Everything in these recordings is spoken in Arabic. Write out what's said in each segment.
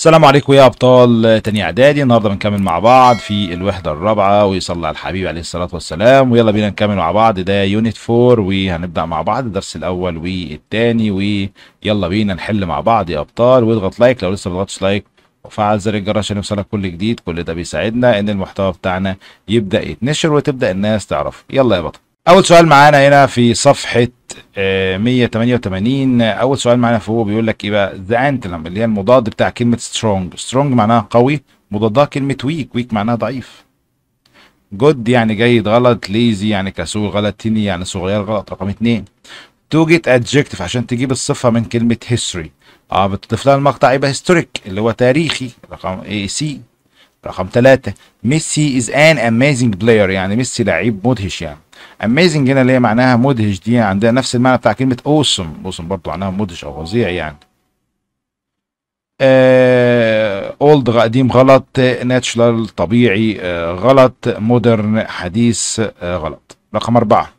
السلام عليكم يا ابطال تاني اعدادي النهارده بنكمل مع بعض في الوحده الرابعه ويصلي على الحبيب عليه الصلاه والسلام ويلا بينا نكمل مع بعض ده يونت 4 وهنبدا مع بعض الدرس الاول والتاني ويلا بينا نحل مع بعض يا ابطال واضغط لايك لو لسه ما ضغطتش لايك وفعل زر الجرس عشان يوصلك كل جديد كل ده بيساعدنا ان المحتوى بتاعنا يبدا يتنشر وتبدا الناس تعرفه يلا يا بطل اول سؤال معانا هنا في صفحه 188 آه، اول سؤال معانا فهو بيقول لك ايه بقى ذا انتلم اللي هي المضاد بتاع كلمه سترونج سترونج معناها قوي مضادها كلمه ويك ويك معناها ضعيف جود يعني جيد غلط ليزي يعني كسول غلط تيني يعني صغير غلط رقم اتنين جيت ادجكتيف عشان تجيب الصفه من كلمه هيستوري اه بتضيف لها المقطع يبقى هيستوريك اللي هو تاريخي رقم اي سي رقم ثلاثة ميسي از ان اميزنج بلاير يعني ميسي لعيب مدهش يعني اميزنج هنا اللي هي معناها مدهش دي يعني عندها نفس المعنى بتاع كلمه اوسم awesome. اوسم برضو برضه معناها مدهش او فظيع يعني اولد آه، قديم غلط ناتشرال طبيعي آه، غلط مودرن حديث آه، غلط رقم أربعة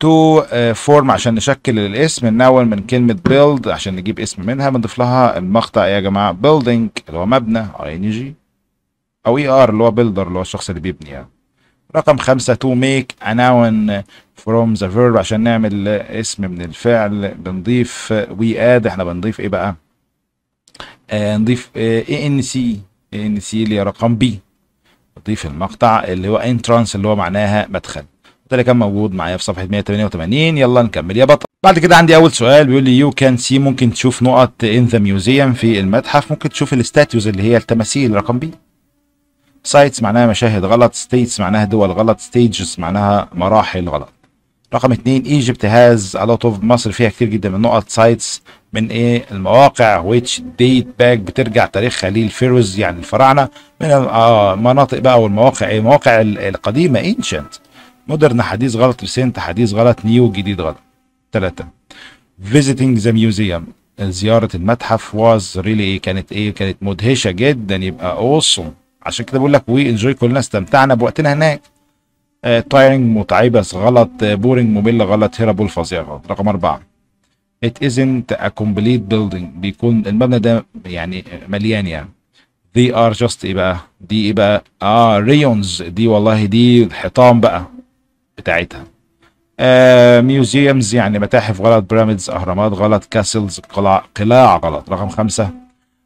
تو فورم عشان نشكل الاسم ناول من كلمة build عشان نجيب اسم منها بنضيف لها المقطع يا جماعة building اللي هو مبنى اي ان جي او اي e ار اللي هو builder اللي هو الشخص اللي بيبني يعني رقم خمسة to make a noun from the verb عشان نعمل اسم من الفعل بنضيف we add احنا بنضيف ايه بقى آه نضيف اي إيه ان سي اي ان سي اللي رقم بي نضيف المقطع اللي هو entrance اللي هو معناها مدخل ده اللي كان موجود معايا في صفحة 188 يلا نكمل يا بطل بعد كده عندي اول سؤال بيقول لي يو كان سي ممكن تشوف نقط ان ذا ميوزيوم في المتحف ممكن تشوف الاستاتيوز اللي هي التماثيل رقم بي سايتس معناها مشاهد غلط ستيتس معناها دول غلط ستيجز معناها مراحل غلط رقم اتنين ايجيبت هاز الوت اوف مصر فيها كتير جدا من النقط سايتس من ايه المواقع ويتش ديت باك بترجع تاريخ خليل فيروز يعني الفراعنه من المناطق آه، بقى والمواقع ايه المواقع القديمه انشنت مودرن حديث غلط ريسنت حديث غلط نيو جديد غلط ثلاثة فيزيتنج ذا ميوزيوم زيارة المتحف ريلي really إيه؟ كانت ايه كانت مدهشة جدا يبقى awesome عشان كده بقول لك وي انجوي كلنا استمتعنا بوقتنا هناك تايرنج آه، متعبة غلط بورنج آه، ممل غلط هيرابول فظيع غلط رقم أربعة it isn't a complete building بيكون المبنى ده يعني مليان يعني they are just ايه بقى دي ايه بقى اه ريونز دي والله دي الحيطان بقى بتاعتها ميوزيومز آه، uh, يعني متاحف غلط بيراميدز اهرامات غلط كاسلز قلاع قلاع غلط رقم خمسة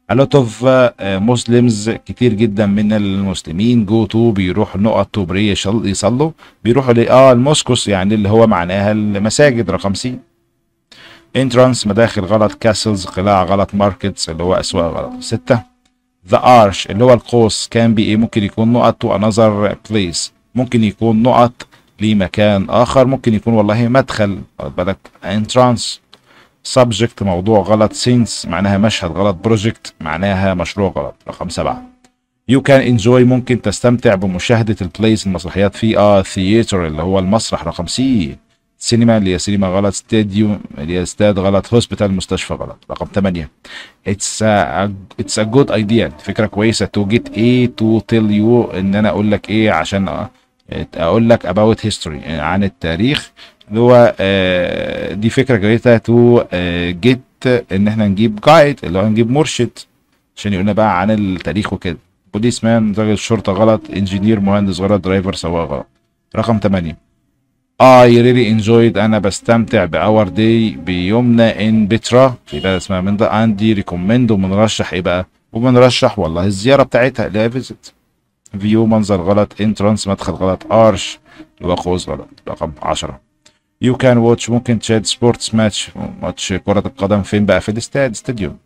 a lot of uh, uh, Muslims كتير جدا من المسلمين جو تو بيروح نقط pray يصلوا بيروحوا ل اه الموسكوس يعني اللي هو معناها المساجد رقم س entrance مداخل غلط castles قلاع غلط markets اللي هو اسواق غلط ستة the arch اللي هو القوس كان بي ايه ممكن يكون نقط وانذر بليس ممكن يكون نقط لمكان اخر ممكن يكون والله مدخل خد بالك entrance سبجكت موضوع غلط سينس معناها مشهد غلط بروجكت معناها مشروع غلط رقم سبعة يو كان انجوي ممكن تستمتع بمشاهدة البلايز المسرحيات في اه ثياتر اللي هو المسرح رقم سي سينما اللي هي سينما غلط ستاديو اللي هي استاد غلط هوسبيتال مستشفى غلط رقم ثمانية اتس اتس ا جود ايديا فكره كويسه تو جيت ايه تو تيل يو ان انا اقول لك ايه عشان اقول لك اباوت هيستوري عن التاريخ اللي هو آه، دي فكره جريتها تو جيت آه، ان احنا نجيب جايد اللي هو نجيب مرشد عشان يقولنا بقى عن التاريخ وكده بوليس مان راجل شرطه غلط انجينير مهندس غلط درايفر سواق غلط رقم 8 اي ريلي انجويد انا بستمتع باور داي بيومنا ان بترا في بلد اسمها من ده عندي ريكومند ومنرشح ايه بقى وبنرشح والله الزياره بتاعتها اللي هي فيزيت فيو منظر غلط انترانس مدخل غلط ارش اللي هو قوس غلط رقم 10 يو كان واتش ممكن تشاهد سبورتس ماتش ماتش كرة القدم فين بقى في الاستاد استاديوم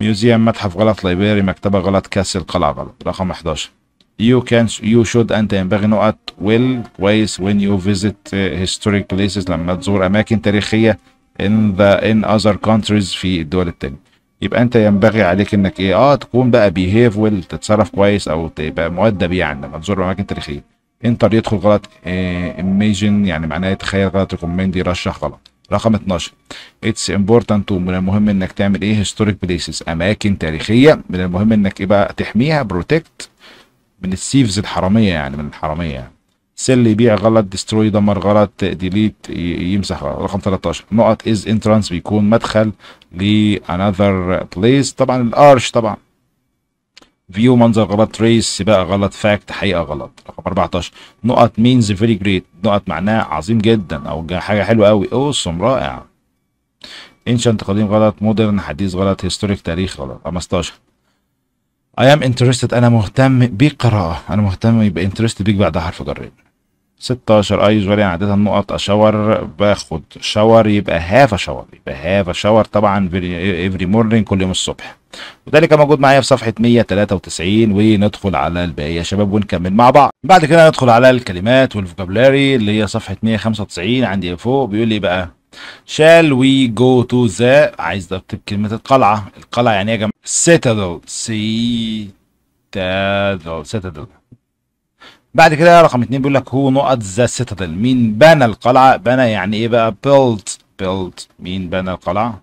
ميوزيوم متحف غلط لايبراري مكتبة غلط كاسل قلعة غلط رقم 11 يو كان يو شود انت ينبغي نقط ويل كويس وين يو فيزيت هيستوريك بليسز لما تزور اماكن تاريخيه ان ذا ان اذر كونتريز في الدول التانية يبقى انت ينبغي عليك انك ايه اه تكون بقى بيهيف ويل تتصرف كويس او تبقى مؤدب يعني لما تزور اماكن تاريخيه انتر يدخل غلط ايميجن آه، يعني معناه يتخيل غلط ريكومند يرشح غلط رقم 12 اتس امبورتنت ومن المهم انك تعمل ايه هيستوريك بليسز اماكن تاريخيه من المهم انك ايه بقى تحميها بروتكت من السيفز الحراميه يعني من الحراميه يعني سيل يبيع غلط ديستروي دمر غلط ديليت يمسح غلط رقم 13 نقط از انترانس بيكون مدخل لانذر بليس طبعا الارش طبعا فيو منظر غلط ريس سباق غلط فاكت حقيقه غلط رقم 14 نقط مينز فيري جريت نقط معناها عظيم جدا او حاجه حلوه قوي اوسم رائع انشنت قديم غلط مودرن حديث غلط هيستوريك تاريخ غلط 15 I am interested انا مهتم بقراءه انا مهتم يبقى interested بيك بعد حرف جرين 16 ايز يعني عددها النقط اشاور باخد شاور يبقى هاف شاور يبقى هاف شاور طبعا افري مورنينج كل يوم الصبح وده كان موجود معايا في صفحه 193 وندخل على الباقي يا شباب ونكمل مع بعض بعد كده ندخل على الكلمات والفوكابلاري اللي هي صفحه 195 عندي فوق بيقول لي بقى shall we go to the عايز اكتب كلمه القلعه القلعه يعني ايه يا جماعه citadel citadel citadel بعد كده رقم اتنين بيقول لك هو نقط ذا سيتادل مين بنى القلعه بنى يعني ايه بقى بيلد بيلد مين بنى القلعه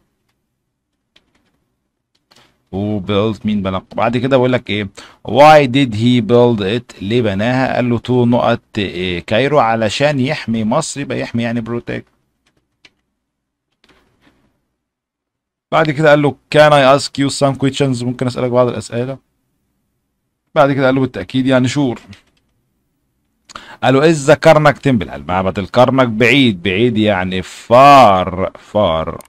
هو بيلد مين بنى بعد كده بيقول لك ايه واي ديد هي بيلد ات ليه بناها قال له تو نقط إيه كايرو علشان يحمي مصر يبقى يحمي يعني بروتكت بعد كده قال له كان اي اسك يو سام كويتشنز ممكن اسالك بعض الاسئله بعد كده قال له بالتاكيد يعني شور قالوا إيه إذا كرنك تنبل معبد الكرنك بعيد بعيد يعني فار فار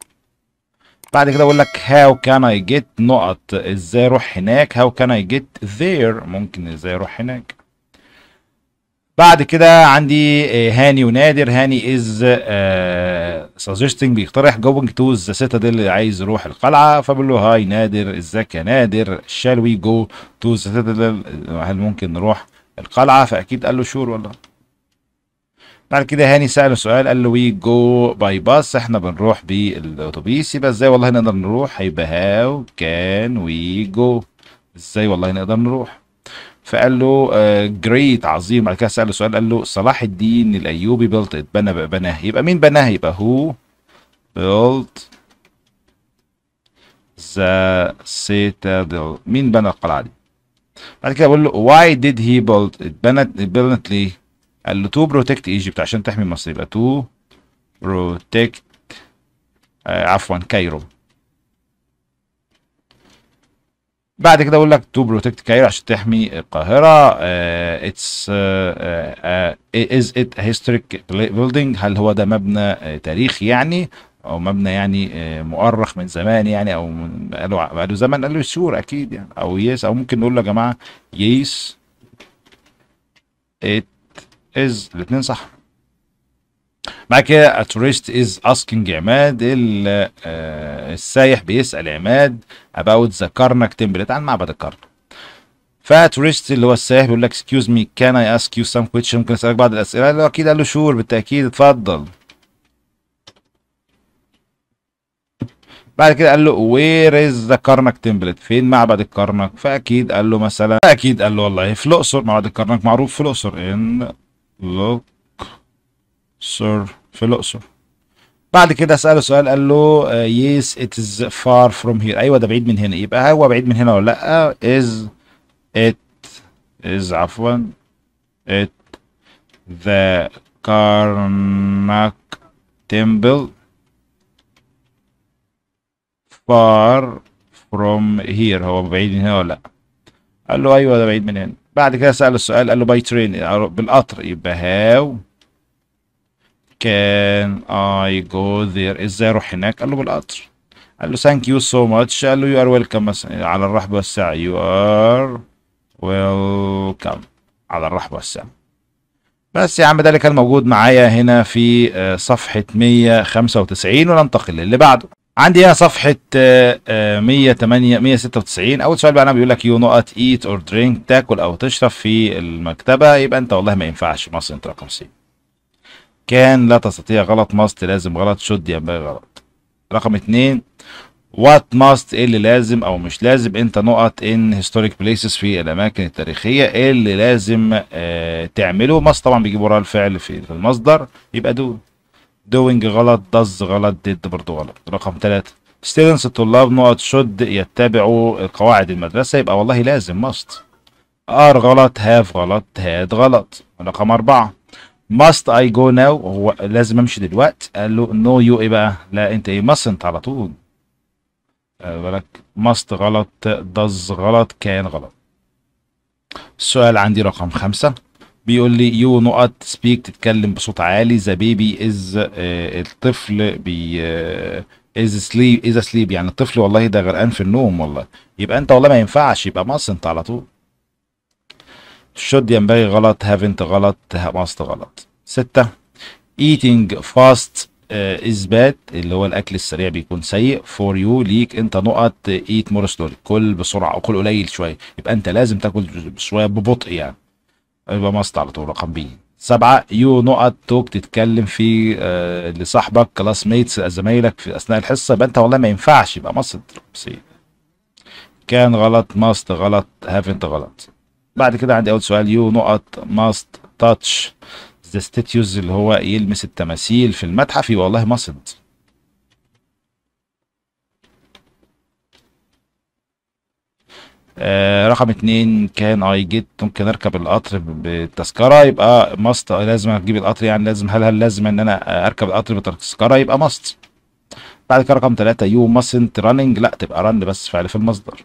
بعد كده بقول لك هاو كان اي جيت نقط ازاي اروح هناك هاو كان اي جيت ذير ممكن ازاي اروح هناك بعد كده عندي آه، هاني ونادر هاني از آه، سجستنج بيقترح جوينج تو ذا سيتاديل عايز يروح القلعه فبقول له هاي نادر ازيك يا نادر شال وي جو تو ذا سيتاديل هل ممكن نروح القلعة فأكيد قال له شور والله بعد كده هاني سأله سؤال قال له وي جو باي باص احنا بنروح بالاتوبيس يبقى ازاي والله نقدر نروح هيبقى هاو كان وي جو ازاي والله نقدر نروح فقال له جريت آه، uh, عظيم بعد كده سأله سؤال قال له صلاح الدين الايوبي بيلت اتبنى بناه يبقى مين بناه يبقى هو بيلت ذا سيتادل مين بنى القلعة دي بعد كده بقول له واي ديد هي بولد اتبنت اتبنت لي قال له تو بروتكت ايجيبت عشان تحمي مصر يبقى تو بروتكت آه عفوا كايرو بعد كده اقول لك تو بروتكت كايرو عشان تحمي القاهره اتس از ات هيستوريك بيلدينج هل هو ده مبنى آه تاريخي يعني او مبنى يعني آه، مؤرخ من زمان يعني او بقاله بقاله زمن قال له سور اكيد يعني او يس او ممكن نقول له يا جماعه يس ات از الاثنين صح بعد كده tourist is asking عماد آه، السايح بيسأل عماد about the Karnak temple عن معبد الكرنك فتورست اللي هو السائح بيقول لك excuse me can I ask you some question ممكن اسألك بعض الأسئلة قال له أكيد قال له شور بالتأكيد اتفضل بعد كده قال له وير از ذا كارنك تمبلت فين معبد الكرنك فاكيد قال له مثلا اكيد قال له والله في الاقصر معبد الكرنك معروف في الاقصر ان لوكسر في الاقصر بعد كده ساله سؤال قال له يس ات از فار فروم هير ايوه ده بعيد من هنا يبقى هو بعيد من هنا ولا لا از ات از عفوا ات ذا كارنك تمبل far from here هو بعيد من هنا ولا لا قال له ايوه ده بعيد من هنا بعد كده سأله السؤال قال له باي ترين بالقطر يبقى هاو كان اي جو ذير ازاي اروح هناك قال له بالقطر قال له ثانك يو سو ماتش قال له يو ار ويلكم مثلا على الرحب والسعه يو ار ويلكم على الرحب والسعه بس يا عم ده اللي كان موجود معايا هنا في آه، صفحه 195 وننتقل للي بعده عندي هنا صفحة 108 آه، 196 آه، أول سؤال بقى أنا بيقول لك يو نقط إيت أور درينك تاكل أو تشرب في المكتبة يبقى أنت والله ما ينفعش مصر أنت رقم سي كان لا تستطيع غلط ماست لازم غلط شد ينبغي غلط رقم اتنين وات ماست ايه اللي لازم او مش لازم انت نقط ان هيستوريك بليسز في الاماكن التاريخيه ايه اللي لازم آه، تعمله ماست طبعا بيجيب وراه الفعل في المصدر يبقى دول دوينج غلط داز غلط ديد برضو غلط رقم ثلاثة ستيدنس الطلاب نقط شد يتبعوا قواعد المدرسة يبقى والله لازم ماست ار غلط هاف غلط هاد غلط رقم أربعة ماست اي جو ناو هو لازم امشي دلوقتي قال له نو يو ايه بقى لا انت ايه mustn't على طول بالك ماست غلط داز غلط كان غلط السؤال عندي رقم خمسة بيقول لي يو نقط سبيك تتكلم بصوت عالي ذا بيبي از الطفل بي از سليب از سليب يعني الطفل والله ده غرقان في النوم والله يبقى انت والله ما ينفعش يبقى مص انت على طول شد ينبغي غلط هافنت غلط ماست غلط ستة eating fast آه، is bad اللي هو الاكل السريع بيكون سيء فور يو ليك انت نقط ايت مور سلوري كل بسرعه او كل قليل شويه يبقى انت لازم تاكل شويه ببطء يعني يبقى ماست على طول رقم بي سبعة يو نقط توك تتكلم في آه، لصاحبك كلاس ميتس زمايلك في اثناء الحصه يبقى انت والله ما ينفعش يبقى ماست سي كان غلط ماست غلط هافنت غلط بعد كده عندي اول سؤال يو نقط ماست تاتش ذا ستيتيوز اللي هو يلمس التماثيل في المتحف يبقى والله ماست آه، رقم اتنين كان اي جيت ممكن اركب القطر بالتذكره يبقى ماست آه، لازم اجيب القطر يعني لازم هل هل لازم ان انا اركب القطر بالتذكره يبقى ماست بعد كده رقم ثلاثة يو ماسنت راننج لا تبقى رن بس فعل في المصدر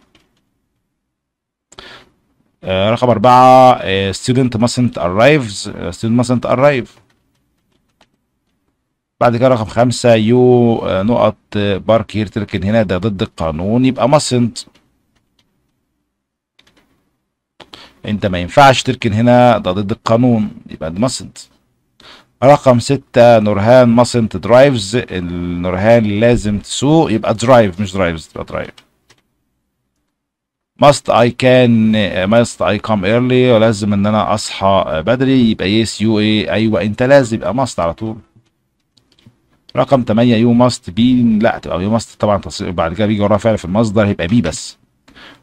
آه، رقم أربعة ستودنت ماسنت ارايفز ستودنت ماسنت ارايف بعد كده رقم خمسة يو نقط بارك هير تركن هنا ده ضد القانون يبقى ماسنت انت ما ينفعش تركن هنا ده ضد القانون يبقى دي مصنت رقم ستة نورهان مصنت درايفز النورهان لازم تسوق يبقى درايف مش درايفز تبقى درايف must I can must I come early ولازم ان انا اصحى بدري يبقى yes you ايه ايوه انت لازم يبقى must على طول رقم 8 يو ماست بي لا تبقى يو ماست طبعا تصريف بعد كده بيجي وراها فعل في المصدر هيبقى بي بس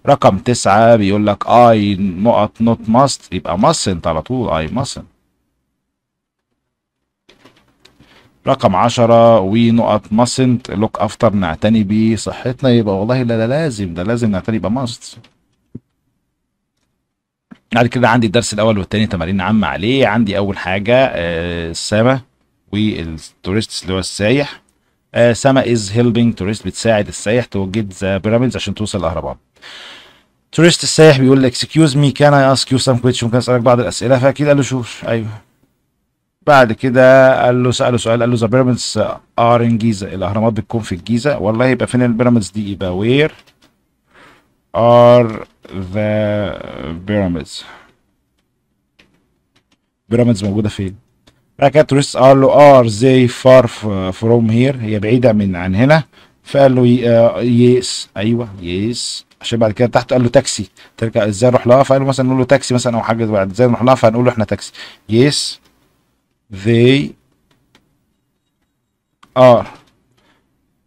رقم تسعة بيقول لك اي نقط نوت ماست يبقى ماست على طول اي ماست رقم عشرة ونقط mustn't لوك افتر نعتني بصحتنا يبقى والله لا, لا لازم ده لازم نعتني يبقى must بعد كده عندي الدرس الاول والثاني تمارين عامة عليه عندي اول حاجة السما آه، والتورست اللي هو السايح آه، سما از هيلبينج تورست بتساعد السايح تو جيت ذا بيراميدز عشان توصل الاهرامات توريست السايح بيقول لك اكسكيوز مي كان اي اسك يو سام كويتش ممكن اسالك بعض الاسئله فاكيد قال له شوف ايوه بعد كده قال له ساله سؤال قال له ذا بيراميدز ار ان جيزه الاهرامات بتكون في الجيزه والله يبقى فين البيراميدز دي يبقى وير ار ذا بيراميدز بيراميدز موجوده فين بعد كده توريست قال له ار زي فار فروم هير هي بعيده من عن هنا فقال له يس uh, ايوه يس عشان بعد كده تحت قال له تاكسي ترجع ازاي نروح لها فقال له مثلا نقول له تاكسي مثلا او حاجه بعد ازاي نروح لها فهنقول له احنا تاكسي يس they are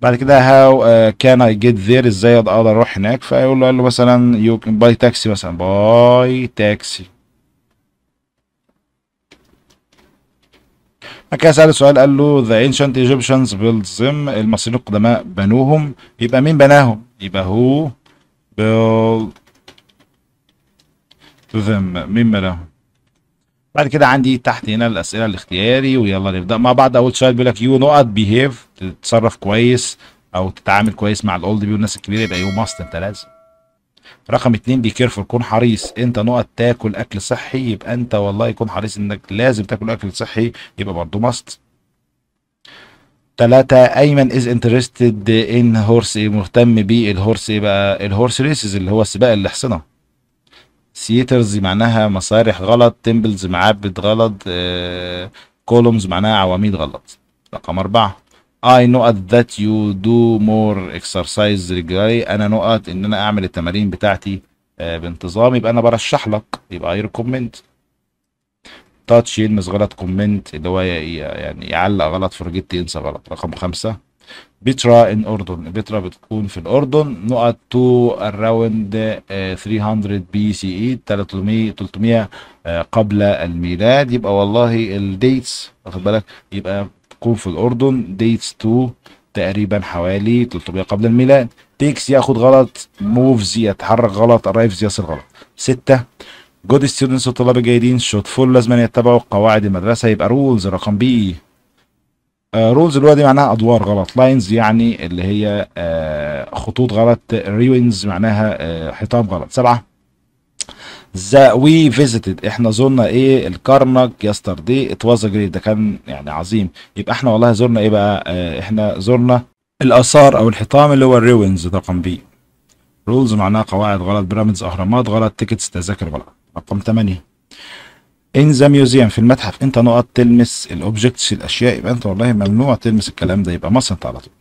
بعد كده هاو كان اي جيت ذير ازاي اقدر اروح هناك فيقول له قال له مثلا يو كان باي تاكسي مثلا باي تاكسي بعد كده سأل سؤال قال له ذا انشنت ايجيبشنز بيلدز المصريين القدماء بنوهم يبقى مين بناهم؟ يبقى هو build to them مين بلا بعد كده عندي تحت هنا الاسئله الاختياري ويلا نبدا مع بعض اول سؤال بيقول لك يو نقط بيهيف تتصرف كويس او تتعامل كويس مع الاولد بي والناس الكبيره يبقى يو ماست انت لازم رقم اتنين بي كيرفول كون حريص انت نقط تاكل اكل صحي يبقى انت والله يكون حريص انك لازم تاكل اكل صحي يبقى برضه ماست تلاتة أيمن از انترستد ان هورس مهتم بالهورس بقى الهورس ريسز اللي هو السباق الأحصنة. سيترز معناها مسارح غلط تمبلز معابد غلط كولومز آه، معناها عواميد غلط رقم أربعة I نقط that you do more exercise regularly أنا نقط إن أنا أعمل التمارين بتاعتي آه، بانتظام يبقى أنا برشح لك يبقى I recommend تاتش يلمس غلط كومنت اللي هو يعني يعلق غلط فرجيت ينسى غلط رقم خمسة بترا ان اردن بترا بتكون في الاردن نقط تو اراوند 300 بي سي اي 300 300 قبل الميلاد يبقى والله الديتس واخد بالك يبقى تكون في الاردن ديتس تو تقريبا حوالي 300 قبل الميلاد تيكس ياخد غلط موفز يتحرك غلط ارايفز يصل غلط ستة جود ستودنتس والطلاب الجيدين شوت فول لازم يتبعوا قواعد المدرسه يبقى رولز رقم بي رولز uh, اللي هو دي معناها ادوار غلط لاينز يعني اللي هي uh, خطوط غلط ريوينز معناها آه uh, حيطان غلط سبعه ذا وي فيزيتد احنا زرنا ايه الكرنك دي ات واز جريت ده كان يعني عظيم يبقى احنا والله زرنا ايه بقى احنا زرنا الاثار او الحطام اللي هو الريوينز رقم بي رولز معناها قواعد غلط بيراميدز اهرامات غلط تيكتس تذاكر غلط رقم 8 ان ذا ميوزيوم في المتحف انت نقط تلمس الاوبجكتس الاشياء يبقى انت والله ممنوع تلمس الكلام ده يبقى ماست على طول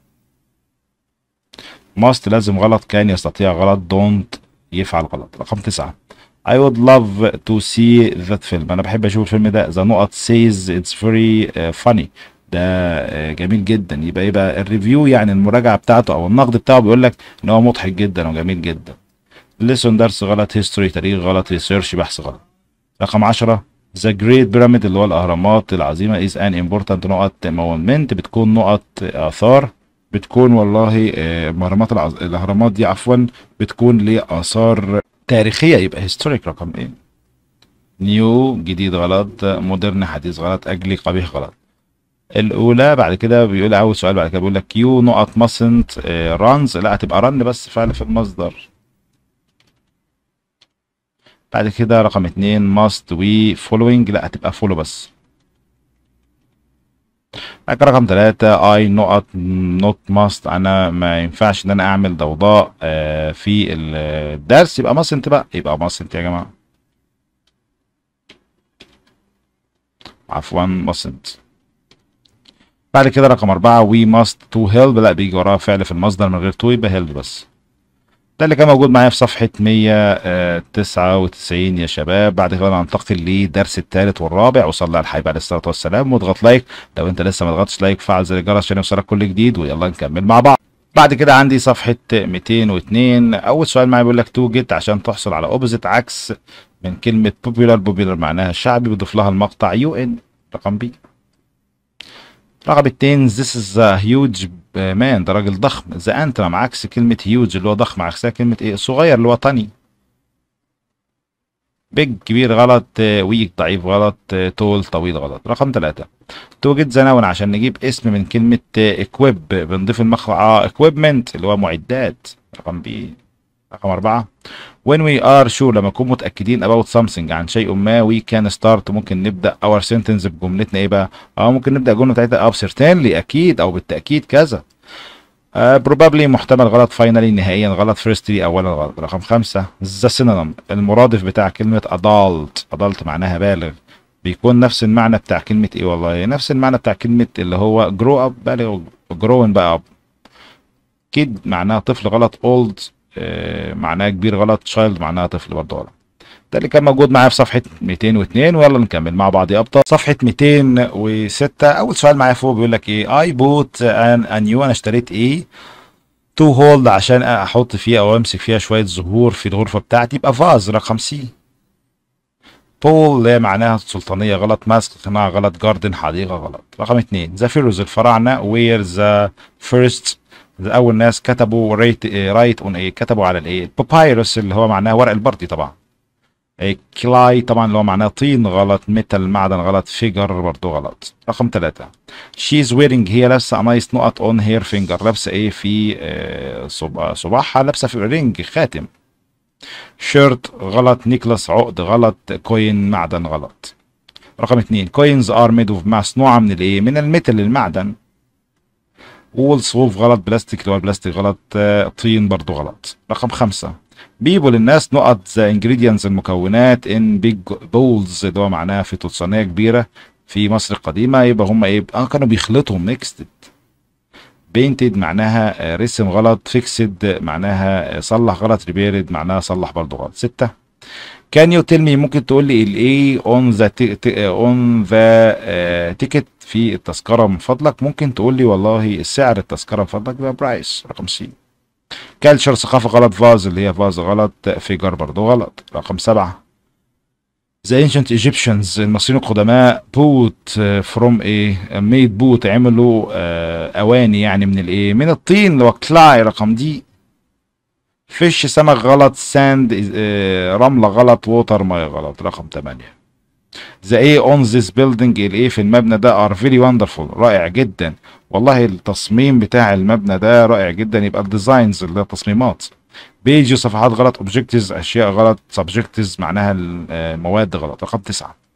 ماست لازم غلط كان يستطيع غلط دونت يفعل غلط رقم 9 I would love to see that film انا بحب اشوف الفيلم ده ذا نقط says it's very فاني uh, funny ده uh, جميل جدا يبقى يبقى الريفيو يعني المراجعه بتاعته او النقد بتاعه بيقول لك ان هو مضحك جدا وجميل جدا ليسون درس غلط هيستوري تاريخ غلط ريسيرش بحث غلط رقم 10 ذا جريت بيراميد اللي هو الاهرامات العظيمه از ان امبورتنت نقط مونمنت بتكون نقط آه، اثار بتكون والله الاهرامات العز... الاهرامات دي عفوا بتكون ليه اثار تاريخيه يبقى هيستوريك رقم ايه نيو جديد غلط مودرن حديث غلط اجلي قبيح غلط الاولى بعد كده بيقول اول سؤال بعد كده بيقول لك يو نقط مصنت رانز آه، لا هتبقى رن بس فعل في المصدر بعد كده رقم اتنين ماست وي فولوينج لا هتبقى فولو بس بعد كده رقم تلاتة اي نقط نوت ماست أنا ما ينفعش إن أنا أعمل ضوضاء آه، في الدرس يبقى ماست بقى يبقى ماست يا جماعة عفوا ماست بعد كده رقم أربعة وي ماست تو هيلب لا بيجي وراها فعل في المصدر من غير تو يبقى هيلب بس ده اللي كان موجود معايا في صفحة 199 آه، يا شباب بعد كده ننتقل للدرس الثالث والرابع وصلى على الحبيب عليه الصلاة والسلام واضغط لايك لو انت لسه ما ضغطتش لايك فعل زر الجرس عشان يوصلك كل جديد ويلا نكمل مع بعض بعد كده عندي صفحة 202 أول سؤال معايا بيقول لك تو جيت عشان تحصل على أوبزيت عكس من كلمة بوبيولار بوبيولار معناها شعبي بيضيف لها المقطع يو إن رقم بي رقم اتنين this is a huge مان ده راجل ضخم ذا انترام عكس كلمه هيوج اللي هو ضخم عكسها كلمه ايه صغير اللي هو تاني بيج كبير غلط ويك ضعيف غلط تول طويل غلط رقم ثلاثة توجد زناون عشان نجيب اسم من كلمة اكويب بنضيف اه اكويبمنت اللي هو معدات رقم بي رقم أربعة when we are sure لما نكون متأكدين about something عن شيء ما we can start ممكن نبدأ our sentence بجملتنا إيه بقى؟ أو آه، ممكن نبدأ الجملة بتاعتها up certainly أكيد أو بالتأكيد كذا Uh, probably محتمل غلط finally نهائيا غلط firstly اولا غلط رقم خمسة the synonym المرادف بتاع كلمة adult adult معناها بالغ بيكون نفس المعنى بتاع كلمة ايه والله نفس المعنى بتاع كلمة اللي هو grow up بالغ growing بقى up kid معناها طفل غلط old آه، معناها كبير غلط تشايلد معناها طفل برضه غلط ده اللي كان موجود معايا في صفحه 202 ويلا نكمل مع بعض يا ابطال صفحه 206 اول سؤال معايا فوق بيقول لك ايه اي بوت ان انيو انا اشتريت ايه تو هولد عشان احط فيه او امسك فيها شويه زهور في الغرفه بتاعتي يبقى فاز رقم 50 بول اللي معناها سلطانيه غلط ماسك قناع غلط جاردن حديقه غلط رقم 2 ذا فيروز الفراعنه وير ذا فيرست اول ناس كتبوا ريت رايت اون ايه كتبوا على الايه البابايروس اللي هو معناه ورق البردي طبعا كلاي طبعا اللي هو معناه طين غلط ميتال معدن غلط فيجر برضه غلط رقم ثلاثة شيز ويرنج هي لابسه نايس نقط اون هير فينجر لابسه ايه في آه، آه، صباحها لابسه في رينج خاتم شيرت غلط نيكلاس عقد غلط كوين معدن غلط رقم اتنين كوينز ار ميد اوف مصنوعه من الايه من الميتال المعدن صوف غلط بلاستيك اللي هو البلاستيك غلط آه، طين برضو غلط رقم خمسة بيبو للناس نقط ذا انجريدينتس المكونات ان بيج بولز اللي هو معناها في تلصانية كبيرة في مصر القديمة يبقى هم ايه اه كانوا بيخلطوا ميكستد بينتد معناها رسم آه، غلط فيكسد معناها آه، صلح غلط ريبيرد معناها صلح برضو غلط ستة كان يو تيل مي ممكن تقول لي الايه اون ذا اون ذا تيكت في التذكره من فضلك ممكن تقول لي والله السعر التذكره من فضلك بقى برايس رقم سي كالتشر ثقافه غلط فاز اللي هي فاز غلط فيجر برضه غلط رقم سبعه The ancient Egyptians المصريين القدماء بوت فروم ايه ميد بوت عملوا uh, اواني يعني من الايه من الطين اللي هو كلاي رقم دي فيش سمك غلط ساند آه، رملة غلط ووتر مية غلط رقم 8 ذا ايه اون ذيس بيلدينج الايه في المبنى ده ار فيري وندرفول رائع جدا والله التصميم بتاع المبنى ده رائع جدا يبقى الديزاينز اللي هي التصميمات بيجي صفحات غلط اوبجكتيفز اشياء غلط سبجكتيفز معناها المواد آه، غلط رقم 9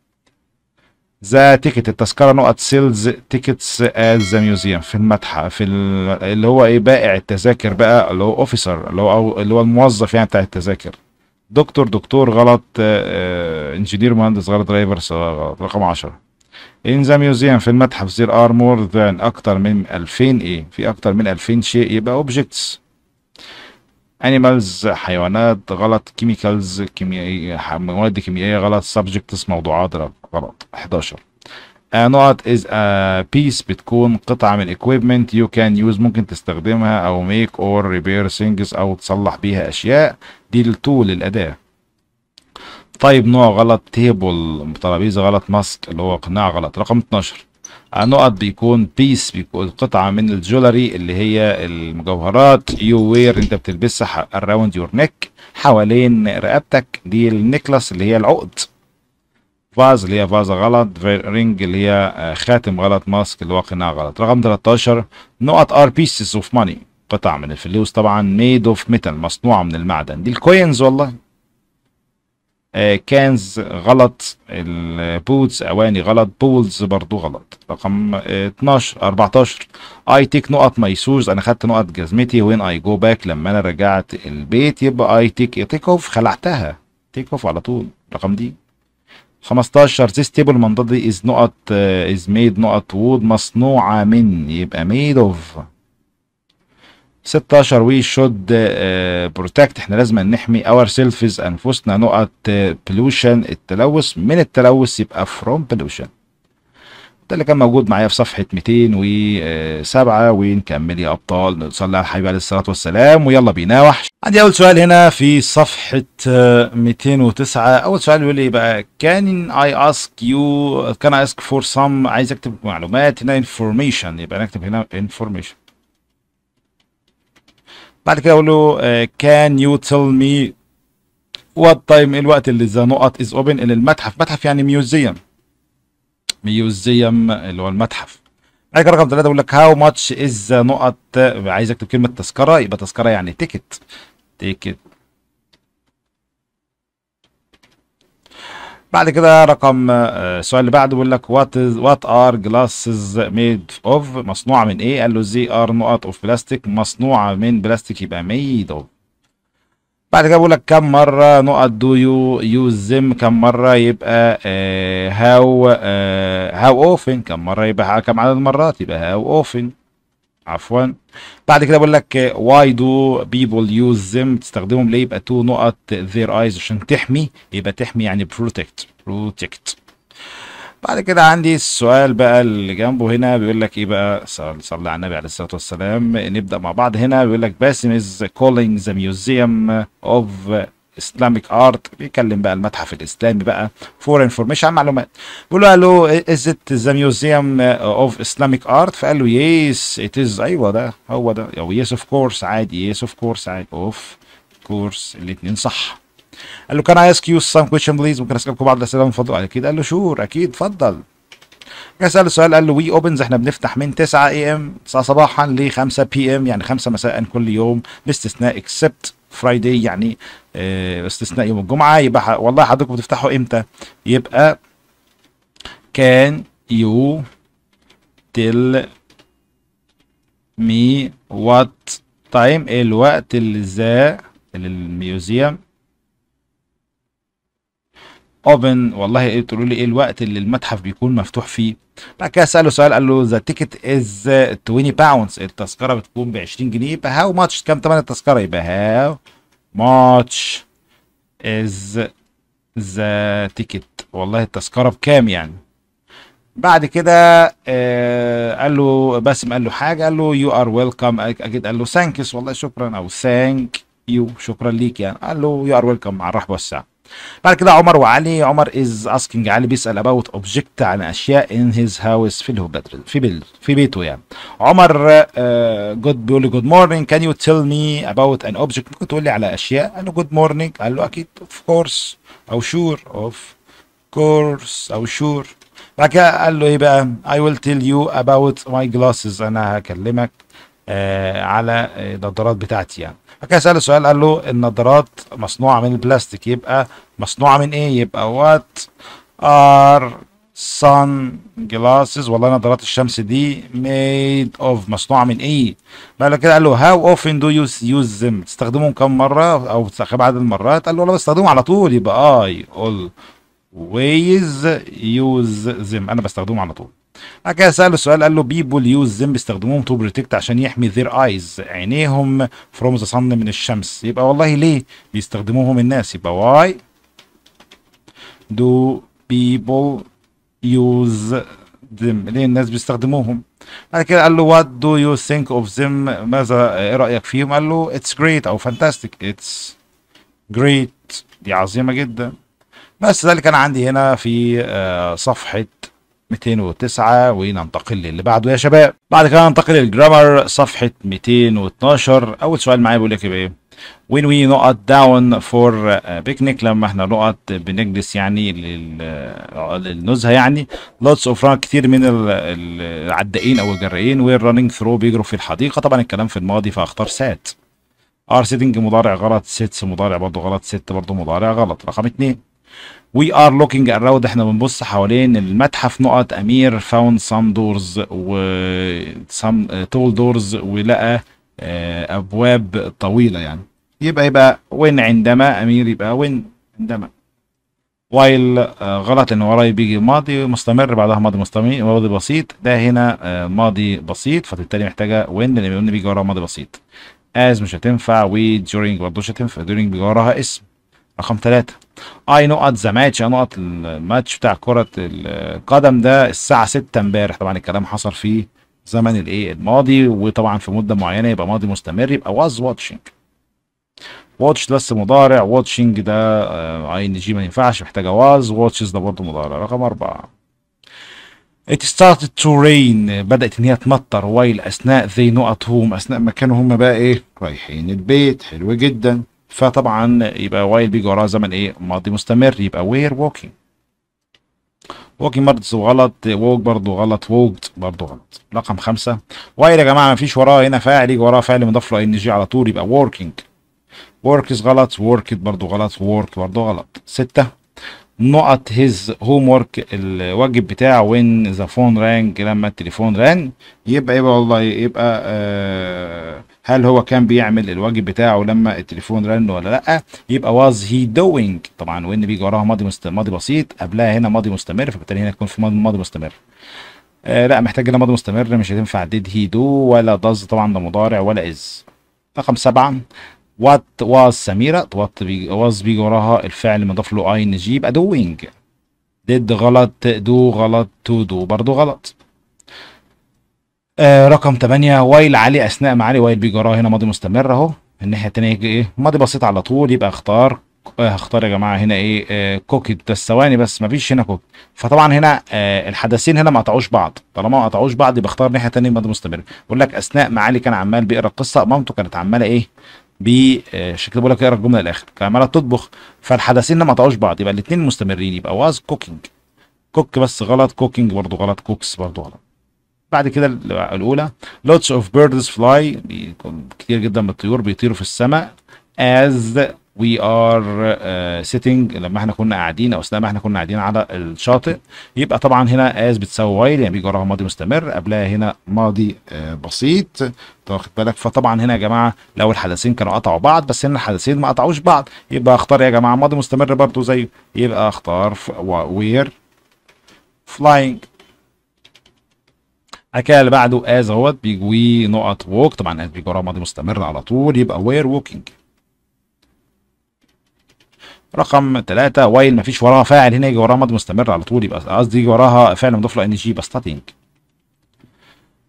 ذا تيكت التذكره نقط سيلز تيكتس از ذا ميوزيوم في المتحف في اللي هو ايه بائع التذاكر بقى اللي هو اوفيسر اللي هو أو اللي هو الموظف يعني بتاع التذاكر دكتور دكتور غلط آه انجينير مهندس غلط درايفر غلط رقم 10 ان ذا ميوزيوم في المتحف زير ار مور ذان اكتر من 2000 ايه في اكتر من 2000 شيء يبقى اوبجكتس انيمالز حيوانات غلط كيميكالز كيميائيه مواد كيميائيه غلط subjects موضوعات غلط 11 نقط از بيس بتكون قطعه من equipment يو كان يوز ممكن تستخدمها او ميك اور ريبير things او تصلح بيها اشياء دي التول الاداه طيب نوع غلط تيبل طرابيزة غلط ماسك اللي هو قناع غلط رقم 12 نقط بيكون بيس بيكون قطعه من الجولري اللي هي المجوهرات يو وير انت بتلبسها اراوند يور نيك حوالين رقبتك دي النيكلاس اللي هي العقد فاز اللي هي فازة غلط رينج اللي هي آه، خاتم غلط ماسك اللي هو قناع غلط رقم 13 نقط ار بيسز اوف ماني قطع من الفلوس طبعا ميد اوف ميتال مصنوعه من المعدن دي الكوينز والله آه، كانز غلط البولز اواني غلط بولز برضو غلط رقم 12 14 اي تيك نقط ماي سوز انا خدت نقط جزمتي وين اي جو باك لما انا رجعت البيت يبقى اي تيك تيك اوف خلعتها تيك اوف على طول رقم دي 15 ذيس تيبل منضدي از نقط از ميد نقط وود مصنوعه من يبقى ميد اوف 16 وي شود بروتكت احنا لازم نحمي اور سيلفز انفسنا نقط بلوشن uh, التلوث من التلوث يبقى فروم بلوشن ده اللي كان موجود معايا في صفحه 207 ونكمل يا ابطال نصلي على الحبيب عليه الصلاه والسلام ويلا بينا وحش عندي اول سؤال هنا في صفحه 209 uh, اول سؤال بيقول لي بقى كان اي اسك يو كان اي اسك فور سم عايز اكتب معلومات هنا انفورميشن يبقى نكتب هنا انفورميشن بعد كده اقول له كان يو تيل مي وات تايم الوقت اللي ذا نقط از اوبن ان المتحف متحف يعني ميوزيوم ميوزيوم اللي هو المتحف بعد كده رقم ثلاثة اقول لك هاو ماتش از نقط عايز اكتب كلمة تذكرة يبقى تذكرة يعني تيكت تيكت بعد كده رقم آه، السؤال اللي بعده بيقول لك وات وات ار جلاسز ميد اوف مصنوعه من ايه؟ قال له زي ار نقط اوف بلاستيك مصنوعه من بلاستيك يبقى ميد اوف بعد كده بيقول لك كم مره نقط دو يو يوز زيم كم مره يبقى هاو هاو اوفن كم مره يبقى كم عدد المرات يبقى هاو اوفن عفوا بعد كده بقول لك واي دو بيبول يوز ذيم تستخدمهم ليه يبقى تو نقط ذير ايز عشان تحمي يبقى تحمي يعني بروتكت بروتكت بعد كده عندي السؤال بقى اللي جنبه هنا بيقول لك ايه بقى صلى على النبي عليه الصلاه والسلام نبدا مع بعض هنا بيقول لك باسم از كولينج ذا ميوزيوم اوف اسلاميك ارت بيكلم بقى المتحف الاسلامي بقى فور انفورميشن عن معلومات بيقول له الو از ات ذا ميوزيوم اوف اسلاميك ارت فقال له يس ات از ايوه ده هو ده او يس اوف كورس عادي يس اوف كورس عادي اوف كورس الاثنين صح قال له كان اي اسك يو سام كويشن بليز ممكن اسالكم بعض الاسئله من فضلك اكيد قال له شور اكيد اتفضل سأل السؤال قال له وي اوبنز احنا بنفتح من 9 اي ام 9 صباحا ل 5 بي ام يعني 5 مساء كل يوم باستثناء اكسبت فرايداي يعني آه، استثناء يوم الجمعه يبقى والله حضراتكم بتفتحوا امتى يبقى كان يو تل مي وات تايم طيب، الوقت اللي ذا الميوزيوم اوبن والله ايه تقولوا لي ايه الوقت اللي المتحف بيكون مفتوح فيه بعد كده ساله سؤال قال له ذا تيكت از 20 باوندز التذكره بتكون ب 20 جنيه يبقى هاو ماتش كام ثمن التذكره يبقى هاو ماتش از ذا تيكت والله التذكره بكام يعني بعد كده آه قال له باسم قال له حاجه قال له يو ار ويلكم اكيد قال له ثانكس والله شكرا او ثانك يو شكرا ليك يعني قال له يو ار ويلكم مع الرحب والسعه بعد كده عمر وعلي عمر از اسكينج علي بيسال اباوت اوبجكت عن اشياء ان هيز هاوس في البدر في في بيته يعني عمر جود آه، بيقول له جود مورنينج كان يو تيل مي اباوت ان اوبجكت ممكن تقول لي على اشياء قال له جود مورنينج قال له اكيد اوف كورس او شور اوف كورس او شور بعد كده قال له ايه بقى اي ويل تيل يو اباوت ماي جلاسز انا هكلمك آه، على النظارات بتاعتي يعني فكده سأل السؤال قال له النظارات مصنوعة من البلاستيك يبقى مصنوعة من ايه يبقى وات ار سان جلاسز والله نظارات الشمس دي ميد اوف مصنوعه من ايه بعد كده قال له هاو اوفن دو يو يوز زيم تستخدمهم كم مره او كم عدد المرات قال له والله بستخدمهم على طول يبقى اي اول ويز يوز زيم انا بستخدمهم على طول بعد كده ساله السؤال قال له بيبول يوز them بيستخدموهم تو بروتكت عشان يحمي ذير ايز عينيهم فروم ذا صن من الشمس يبقى والله ليه بيستخدموهم الناس يبقى واي دو بيبول يوز ذم ليه الناس بيستخدموهم بعد كده قال له وات دو يو ثينك اوف ذم ماذا ايه رأيك فيهم قال له اتس جريت او فانتاستيك اتس جريت دي عظيمة جدا بس ده اللي كان عندي هنا في آه، صفحة 209 وننتقل للي بعده يا شباب بعد كده ننتقل للجرامر صفحة 212 أول سؤال معايا بيقول لك إيه وين وي نقط داون فور بيكنيك لما احنا نقط بنجلس يعني للنزهه يعني لوتس اوف ران كتير من العدائين او الجرائين وير رانينج ثرو بيجروا في الحديقه طبعا الكلام في الماضي فاختار سات ار سيتنج مضارع غلط سيتس مضارع برضه غلط ست برضه مضارع غلط رقم اثنين وي ار لوكينج اراوند احنا بنبص حوالين المتحف نقط امير فاوند سام دورز و سام تول دورز ولقى uh, ابواب طويله يعني يبقى يبقى وين عندما امير يبقى وين عندما وايل uh, غلط ان وراي بيجي ماضي مستمر بعدها ماضي مستمر ماضي بسيط ده هنا uh, ماضي بسيط فبالتالي محتاجه وين لان بيجي وراها ماضي بسيط از مش هتنفع و during برضه مش هتنفع during بيجي وراها اسم رقم ثلاثة اي نقط ذا ماتش اي نقط الماتش بتاع كرة القدم ده الساعة 6 امبارح طبعا الكلام حصل في زمن الايه الماضي وطبعا في مدة معينة يبقى ماضي مستمر يبقى واز واتشنج واتش بس مضارع واتشنج ده آه، اي ان جي ما ينفعش محتاجة واز واتشز ده برضه مضارع رقم أربعة It started to rain بدأت إن هي تمطر وايل أثناء they نقطهم at home أثناء ما كانوا هم بقى إيه رايحين البيت حلو جدا فطبعا يبقى وايل بيجي وراه زمن ايه ماضي مستمر يبقى وير ووكينج ووكينج برضه غلط ووك برضه غلط ووكت برضه غلط رقم خمسة وايل يا جماعة مفيش وراه هنا فاعل يجي وراه فاعل مضاف له ان جي على طول يبقى ووركينج ورك غلط worked برضه غلط وورك برضه غلط ستة نقط هيز هوم ورك الواجب بتاعه وين ذا فون رانج لما التليفون رانج يبقى يبقى والله يبقى آه هل هو كان بيعمل الواجب بتاعه لما التليفون رن ولا لا يبقى واز هي دوينج طبعا وين بيجي وراها ماضي ماضي بسيط قبلها هنا ماضي مستمر فبالتالي هنا يكون في ماضي مستمر آه لا محتاج هنا ماضي مستمر مش هتنفع ديد هي دو ولا داز طبعا ده مضارع ولا از رقم سبعة وات واز سميرة وات واز بيجي وراها الفعل مضاف له اي ان جي يبقى دوينج ديد غلط دو غلط تو دو برضه غلط آه رقم 8 وايل علي اثناء معالي وايل بيجي وراها هنا ماضي مستمر اهو الناحية التانية يجي ايه ماضي بسيط على طول يبقى اختار آه، هختار يا جماعه هنا ايه آه كوكي ده ثواني بس مفيش هنا كوكي فطبعا هنا آه الحدثين هنا ما قطعوش بعض طالما ما قطعوش بعض يبقى اختار ناحيه ثانيه ماضي مستمر بقول لك اثناء معالي كان عمال بيقرا القصه مامته كانت عماله ايه عشان آه، كده بقول لك اقرا الجمله للاخر عماله تطبخ فالحدثين ما قطعوش بعض يبقى الاثنين مستمرين يبقى واز كوكينج كوك بس غلط كوكينج برضه غلط كوكس برضه غلط بعد كده الاولى لوتس اوف بيردز فلاي كتير جدا من الطيور بيطيروا في السماء از وي ار سيتنج لما احنا كنا قاعدين او لما ما احنا كنا قاعدين على الشاطئ يبقى طبعا هنا از بتساوي وايل يعني بيجي وراها ماضي مستمر قبلها هنا ماضي uh, بسيط واخد بالك فطبعا هنا يا جماعه لو الحدثين كانوا قطعوا بعض بس هنا الحدثين ما قطعوش بعض يبقى اختار يا جماعه ماضي مستمر برضو زيه يبقى اختار وير فلاينج كده اللي بعده از اهوت بيجي نقط ووك طبعا از بيجي وراها ماضي مستمر على طول يبقى وير ووكينج رقم ثلاثة وايل مفيش وراها فاعل هنا يجي وراها ماضي مستمر على طول يبقى قصدي يجي وراها فعل مضاف له ان جي يبقى ستاتينج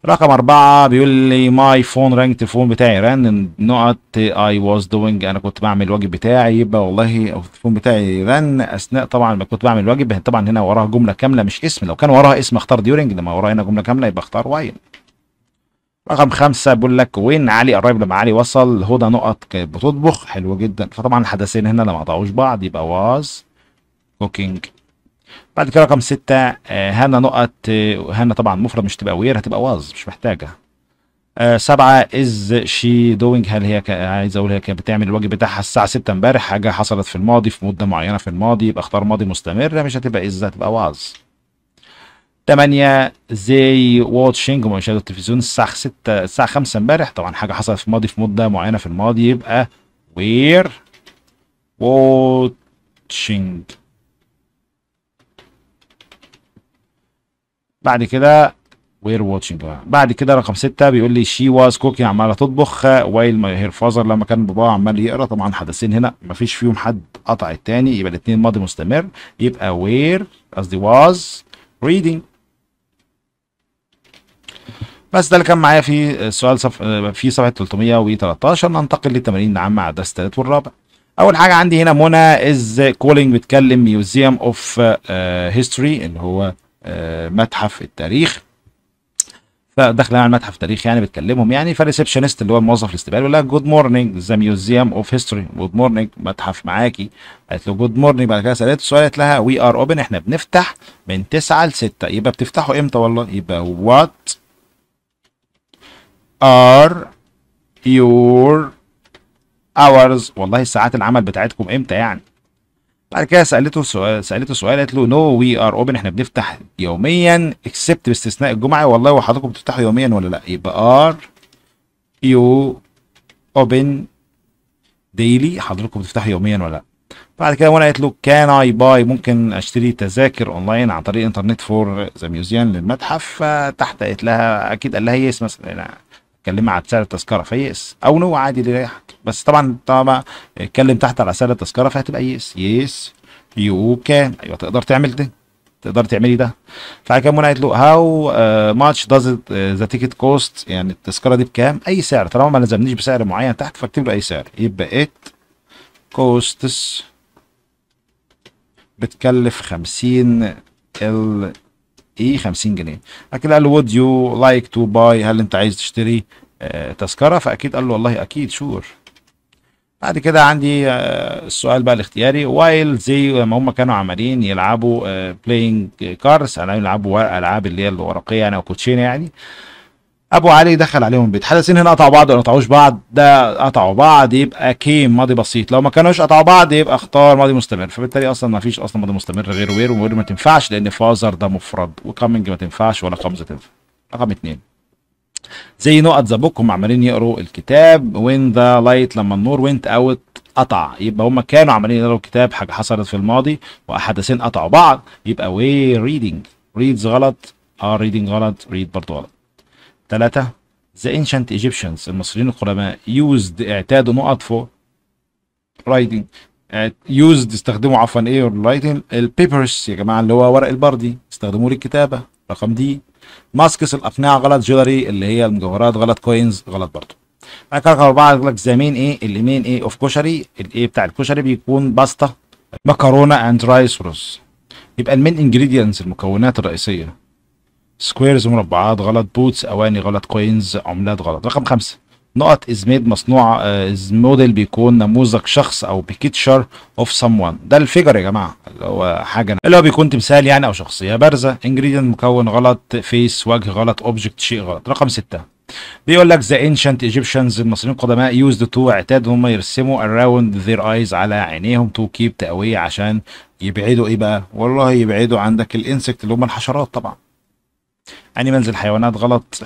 رقم أربعة بيقول لي ماي فون رانك التليفون بتاعي ران نقط اي واز دوينج أنا كنت بعمل الواجب بتاعي يبقى والله التليفون بتاعي ران أثناء طبعا ما كنت بعمل الواجب طبعا هنا وراها جملة كاملة مش اسم لو كان وراها اسم اختار ديورنج لما وراها هنا جملة كاملة يبقى اختار وايل رقم خمسة بيقول لك وين علي قريب لما علي وصل هدى نقط كانت بتطبخ حلو جدا فطبعا الحدثين هنا لما قطعوش بعض يبقى واز كوكينج بعد كده رقم ستة آه، هنا نقط آه، هنا طبعا مفرد مش تبقى وير هتبقى واز مش محتاجة آه سبعة از شي دوينج هل هي عايز اقول هي كانت بتعمل الواجب بتاعها الساعة ستة امبارح حاجة حصلت في الماضي في مدة معينة في الماضي يبقى اختار ماضي مستمر مش هتبقى از هتبقى واز 8 زي واتشنج ومشاهده التلفزيون الساعة 6 الساعة 5 امبارح طبعا حاجة حصلت في الماضي في مدة معينة في الماضي يبقى وير واتشنج بعد كده وير واتشنج بعد كده رقم 6 بيقول لي شي واز كوكي عماله تطبخ وايل ماي هير فازر لما كان باباه عمال يقرا طبعا حدثين هنا مفيش فيهم حد قطع التاني يبقى الاثنين ماضي مستمر يبقى وير قصدي واز ريدنج بس ده اللي كان معايا في السؤال صف... في صفحه 313 ننتقل للتمارين العامه على الدرس الثالث والرابع اول حاجه عندي هنا منى از كولينج بتكلم ميوزيوم اوف هيستوري اللي هو آه، متحف التاريخ فداخله على المتحف التاريخي يعني بتكلمهم يعني فريسبشنست اللي هو الموظف الاستقبال بيقول لها جود مورنينج ذا ميوزيوم اوف هيستوري جود مورنينج متحف معاكي قالت له جود مورنينج بعد كده سالته سؤال قالت لها وي ار اوبن احنا بنفتح من 9 ل 6 يبقى بتفتحوا امتى والله يبقى وات are your hours والله ساعات العمل بتاعتكم امتى يعني بعد كده سالته سؤال سالته سؤال قالت له نو وي ار اوبن احنا بنفتح يوميا اكسبت باستثناء الجمعه والله هو بتفتحوا يوميا ولا لا يبقى ار يو اوبن ديلي حضراتكم بتفتحوا يوميا ولا لا بعد كده وانا قلت له كان اي باي ممكن اشتري تذاكر اونلاين عن طريق انترنت فور ذا ميوزيان للمتحف فتحت قلت لها اكيد قال لها يس مثلا يعني. اتكلمنا عن سعر التذكره فيس او نو عادي اللي يريحك بس طبعا طبعا اتكلم تحت على سعر التذكره فهتبقى يس يس يو كان ايوه تقدر تعمل ده تقدر تعملي ده فحكمونا قالت له هاو ماتش داز ذا تيكت كوست يعني التذكره دي بكام اي سعر طالما ما لزمنيش بسعر معين تحت فاكتب له اي سعر يبقى ات كوستس بتكلف 50 ال ايه 50 جنيه اكيد قال له وود يو لايك تو باي هل انت عايز تشتري آه، تذكره فاكيد قال له والله اكيد شور بعد كده عندي آه، السؤال بقى الاختياري وايل زي ما هم كانوا عمالين يلعبوا بلاينج كارز يعني يلعبوا العاب اللي هي الورقيه يعني او كوتشينه يعني ابو علي دخل عليهم البيت حدثين هنا قطعوا بعض ولا قطعوش بعض ده قطعوا بعض يبقى كيم ماضي بسيط لو ما كانوش قطعوا بعض يبقى اختار ماضي مستمر فبالتالي اصلا ما فيش اصلا ماضي مستمر غير وير وير ما تنفعش لان فازر ده مفرد وكامنج ما تنفعش ولا قبضه تنفع رقم اثنين زي نقط ذا بوك هم عمالين يقروا الكتاب وين ذا لايت لما النور وينت اوت قطع يبقى هم كانوا عمالين يقروا الكتاب حاجه حصلت في الماضي وحدثين قطعوا بعض يبقى وير ريدنج ريدز غلط اه ريدنج غلط ريد برضه غلط 3 The ancient Egyptians المصريين القدماء used اعتادوا نقط فوق writing used استخدموا عفوا ايه writing البيبرس يا جماعه اللي هو ورق البردي استخدموه للكتابه رقم دي ماسكس الاقنعه غلط جولري اللي هي المجوهرات غلط كوينز غلط برضو بعد كده رقم اربعه يقول لك ذا مين ايه اللي مين ايه اوف كشري الايه بتاع الكشري بيكون باستا مكرونه اند رايس روز يبقى المين انجريدينتس المكونات الرئيسيه سكويرز مربعات غلط بوتس اواني غلط كوينز عملات غلط رقم خمسة نقط از ميد مصنوعه از آه، موديل بيكون نموذج شخص او بيكتشر اوف سم وان ده الفيجر يا جماعه اللي هو حاجه اللي هو بيكون تمثال يعني او شخصيه بارزه انجريدينت مكون غلط فيس وجه غلط اوبجكت شيء غلط رقم ستة بيقول لك ذا انشنت ايجيبشنز المصريين القدماء يوزد تو اعتاد هم يرسموا اراوند ذير ايز على عينيهم تو كيب تقويه عشان يبعدوا ايه بقى والله يبعدوا عندك الانسكت اللي هم الحشرات طبعا انيمالز الحيوانات غلط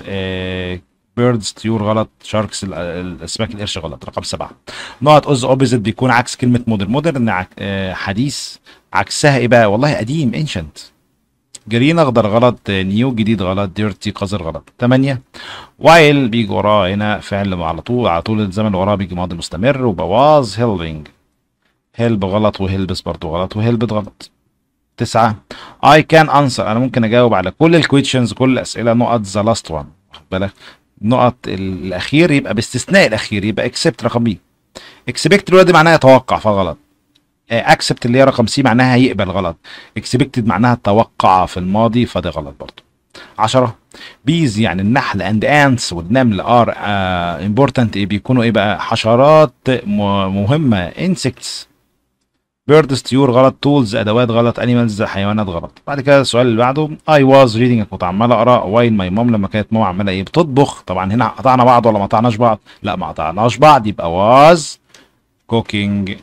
بيردز آه، طيور غلط شاركس الاسماك القرش غلط رقم سبعه نقط اوز اوبزيت بيكون عكس كلمه مودرن مودرن آه، حديث عكسها ايه بقى والله قديم انشنت جرين اخضر غلط نيو جديد غلط ديرتي قذر غلط ثمانيه وايل بيجي وراه هنا فعل على طول على طول الزمن اللي وراه بيجي ماضي مستمر وبواز هيلبنج هيلب غلط وهيلبس برضه غلط وهيلبت غلط تسعة I can answer أنا ممكن أجاوب على كل الكويشنز كل الأسئلة نقط ذا لاست وان واخد بالك نقط الأخير يبقى باستثناء الأخير يبقى accept رقم B expect الواد معناها يتوقع فغلط اكسبت آه، اللي هي رقم سي معناها هيقبل غلط expected معناها توقع في الماضي فده غلط برضه 10 بيز يعني النحل اند انس والنمل ار امبورتنت آه، إيه، بيكونوا ايه بقى حشرات مهمه انسكتس بيرد ستيور غلط تولز ادوات غلط انيمالز حيوانات غلط بعد كده السؤال اللي بعده اي واز ريدنج كنت عمال اقرا واين ماي مام لما كانت ماما عماله ايه بتطبخ طبعا هنا قطعنا بعض ولا ما قطعناش بعض لا ما قطعناش بعض يبقى واز كوكينج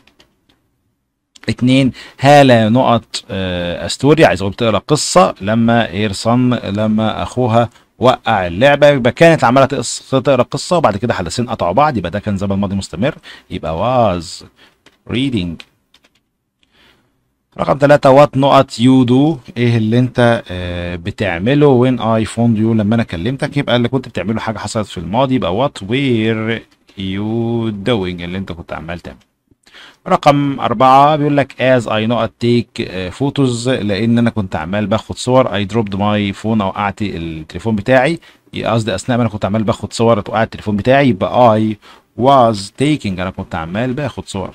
اتنين هالة نقط آه، استوريا عايز اقول بتقرا قصه لما ايرسن لما اخوها وقع اللعبه يبقى كانت عماله تقرا قصه وبعد كده حدثين قطعوا بعض يبقى ده كان زمن ماضي مستمر يبقى واز ريدنج رقم ثلاثة وات نقط يو دو ايه اللي انت آه بتعمله وين اي فوند يو لما انا كلمتك يبقى اللي كنت بتعمله حاجة حصلت في الماضي يبقى وات وير يو دوينج اللي انت كنت عمال تعمل رقم أربعة بيقول لك از اي نقط تيك فوتوز لأن أنا كنت عمال باخد صور اي دروبد ماي فون أو وقعت التليفون بتاعي قصدي أثناء ما أنا كنت عمال باخد صور وقعت التليفون بتاعي يبقى اي واز تيكينج أنا كنت عمال باخد صور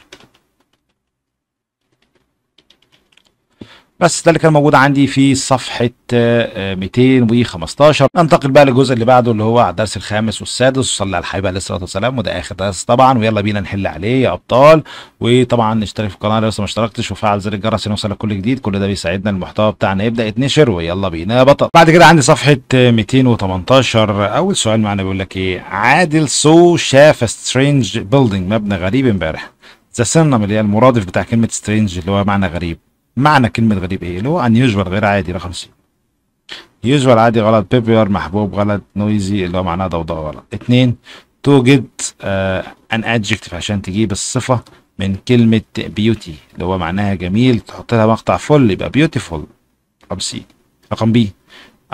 بس ده اللي كان موجود عندي في صفحة 215 آه، آه، ننتقل بقى للجزء اللي بعده اللي هو الدرس الخامس والسادس وصلي على الحبيب عليه الصلاة والسلام وده آخر درس طبعا ويلا بينا نحل عليه يا أبطال وطبعا اشترك في القناة لو لسه ما اشتركتش وفعل زر الجرس عشان يوصلك كل جديد كل ده بيساعدنا المحتوى بتاعنا يبدأ يتنشر ويلا بينا يا بطل بعد كده عندي صفحة 218 آه، أول سؤال معانا بيقول لك إيه عادل سو شاف سترينج بيلدينج مبنى غريب امبارح ذا سنم اللي هي المرادف بتاع كلمة سترينج اللي هو معنى غريب معنى كلمة غريب ايه اللي هو unusual غير عادي رقم سي. يوجوال عادي غلط بيبيور محبوب غلط نويزي اللي هو معناها ضوضاء غلط اتنين توجد آه an adjective عشان تجيب الصفة من كلمة بيوتي اللي هو معناها جميل تحط لها مقطع فل يبقى beautiful رقم سي رقم بي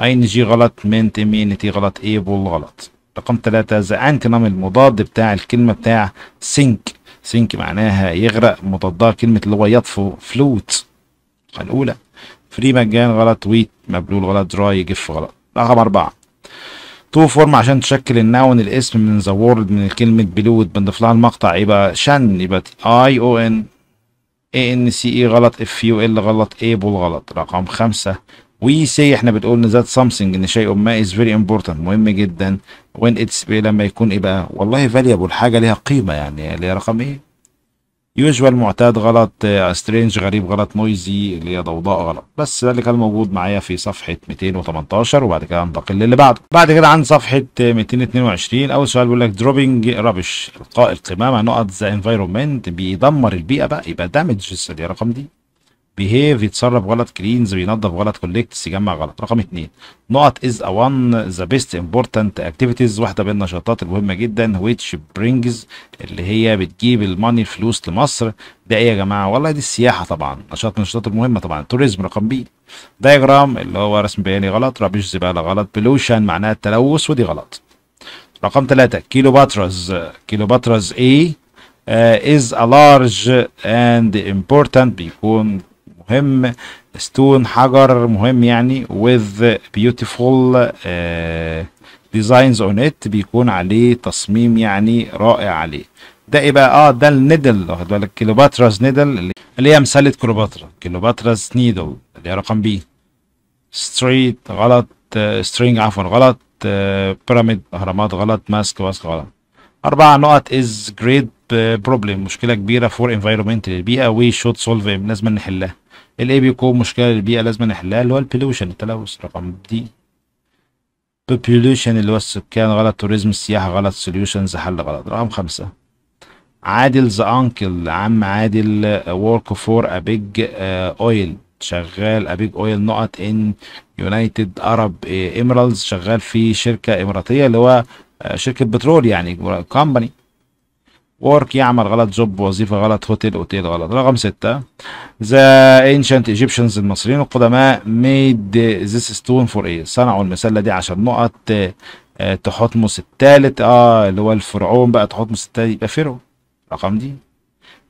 جي غلط meant immunity غلط ايبل غلط رقم ثلاثة ذا انتنام المضاد بتاع الكلمة بتاع sink sink معناها يغرق مضادها كلمة اللي هو يطفو فلوت الاولى فري مجان غلط ويت مبلول غلط دراي جف غلط رقم اربعة تو فورم عشان تشكل النون الاسم من ذا وورلد من كلمة بلود بنضيف لها المقطع يبقى شن يبقى اي او ان اي ان سي اي غلط اف يو ال غلط ايبل غلط رقم خمسة وي سي احنا بنقول ان ذات سامثينج ان شيء ما از فيري امبورتنت مهم جدا وين اتس لما يكون ايه بقى والله فاليبل حاجة ليها قيمة يعني اللي هي رقم ايه يوجوال معتاد غلط آه، سترينج غريب غلط نويزي اللي هي ضوضاء غلط بس ده اللي كان موجود معايا في صفحه 218 وبعد كده هنتقل للي بعده بعد كده عند صفحه 222 آه، اول سؤال بيقول لك دروبنج رابش القاء القمامه نقط ذا انفايرمنت بيدمر البيئه بقى يبقى دامجز اللي رقم دي بيهيف يتصرف غلط كلينز بينظف غلط كوليكتس يجمع غلط رقم اثنين نقط از وان ذا بيست امبورتنت اكتيفيتيز واحده من النشاطات المهمه جدا ويتش برينجز اللي هي بتجيب الماني فلوس لمصر ده ايه يا جماعه والله دي السياحه طبعا نشاط من النشاطات المهمه طبعا توريزم رقم بي دايجرام اللي هو رسم بياني غلط رابيش زباله غلط بلوشن معناها التلوث ودي غلط رقم ثلاثة كيلو كيلوباتراز ايه uh, is a large and important بيكون مهم ستون حجر مهم يعني with beautiful ديزاينز اون ات بيكون عليه تصميم يعني رائع عليه ده ايه بقى اه ده النيدل واخد بالك كيلوباتراز نيدل اللي هي مسله كيلوباترا كيلوباتراز نيدل اللي هي رقم بي ستريت غلط سترينج آه، عفوا غلط بيراميد آه، اهرامات غلط ماسك ماسك غلط اربع نقط از جريد بروبلم مشكلة كبيرة فور انفايرمنت للبيئة وي شوت سولف لازم نحلها الاي بي كو مشكله للبيئه لازم نحلها اللي هو البلوشن التلوث رقم دي بوبيوليشن اللي هو السكان غلط توريزم السياحة غلط سوليوشنز حل غلط رقم خمسة عادل ذا انكل عم عادل ورك فور ابيج اويل شغال ابيج اويل نقط ان يونايتد ارب Emirates شغال في شركة إماراتية اللي هو uh, شركة بترول يعني كومباني work يعمل غلط job وظيفة غلط hotel اوتيل غلط رقم ستة the ancient Egyptians المصريين القدماء made this stone for ايه صنعوا المسلة دي عشان نقط آه، تحتمس الثالث اه اللي هو الفرعون بقى تحتمس التالت يبقى فرعون رقم دي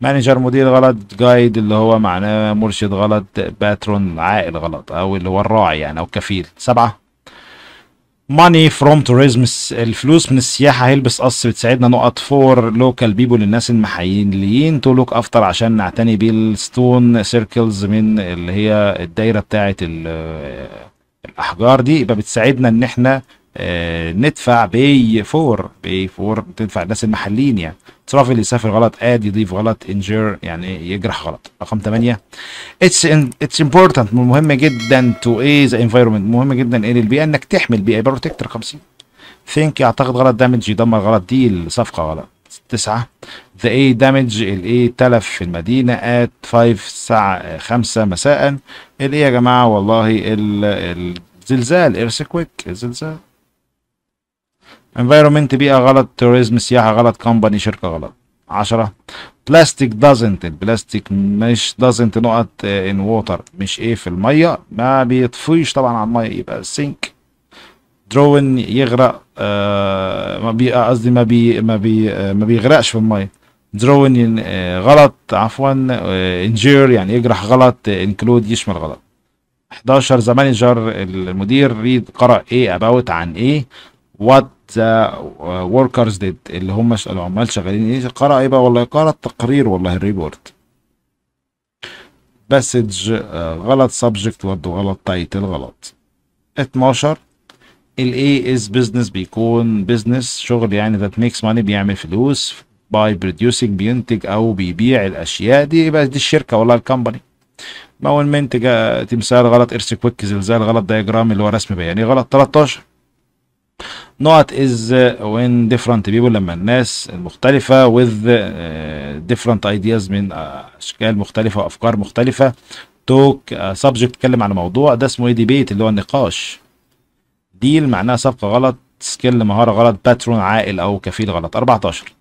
مانجر مدير غلط جايد اللي هو معناه مرشد غلط باترون عائل غلط او اللي هو الراعي يعني او كفيل سبعة ماني فروم توريزم الفلوس من السياحه هيلبس اس بتساعدنا نقط فور لوكال بيبول الناس المحليين تو لوك افتر عشان نعتني بالستون سيركلز من اللي هي الدايره بتاعه الاحجار دي يبقى بتساعدنا ان احنا آه، ندفع بي 4 بي 4 تدفع الناس المحليين يعني ترافل يسافر غلط اد يضيف غلط انجر يعني يجرح غلط رقم 8 اتس اتس امبورتنت مهم جدا تو ايه ذا انفايرمنت مهم جدا ايه للبيئه انك تحمي البيئه بروتكت رقم 50 ثينك يعتقد غلط دامج يدمر غلط دي الصفقه غلط تسعة ذا اي دامج الاي تلف في المدينة ات 5 الساعة 5 مساء الايه يا جماعة والله الزلزال ايرثكويك الزلزال environment بيئة غلط tourism سياحة غلط company شركة غلط 10 بلاستيك doesn't البلاستيك مش doesn't نقط in water مش ايه في المية ما بيطفيش طبعا على المية يبقى sink دروين يغرق آه، ما بي قصدي ما بي ما بي آه، ما بيغرقش في الميه دروين آه، غلط عفوا انجير يعني يجرح غلط انكلود يشمل غلط 11 ذا مانجر المدير ريد قرا ايه اباوت عن ايه وات ذا وركرز ديد اللي هم العمال شغالين ايه قرا ايه بقى والله قرا التقرير والله الريبورت باسج uh، غلط سبجكت برضه غلط تايتل غلط 12 الاي از بزنس بيكون بزنس شغل يعني ذات ميكس ماني بيعمل فلوس باي بروديوسنج بينتج او بيبيع الاشياء دي يبقى دي الشركه والله الكومباني ما هو المنتج آه، تمثال غلط ارس كويك زلزال غلط دايجرام اللي هو رسم بياني غلط 13 Not is uh, when different people لما الناس المختلفة with uh, different ideas من uh, أشكال مختلفة وأفكار مختلفة توك subject تتكلم على موضوع ده اسمه ايه ديبيت اللي هو النقاش ديل معناها صفقة غلط سكيل مهارة غلط باترون عائل أو كفيل غلط 14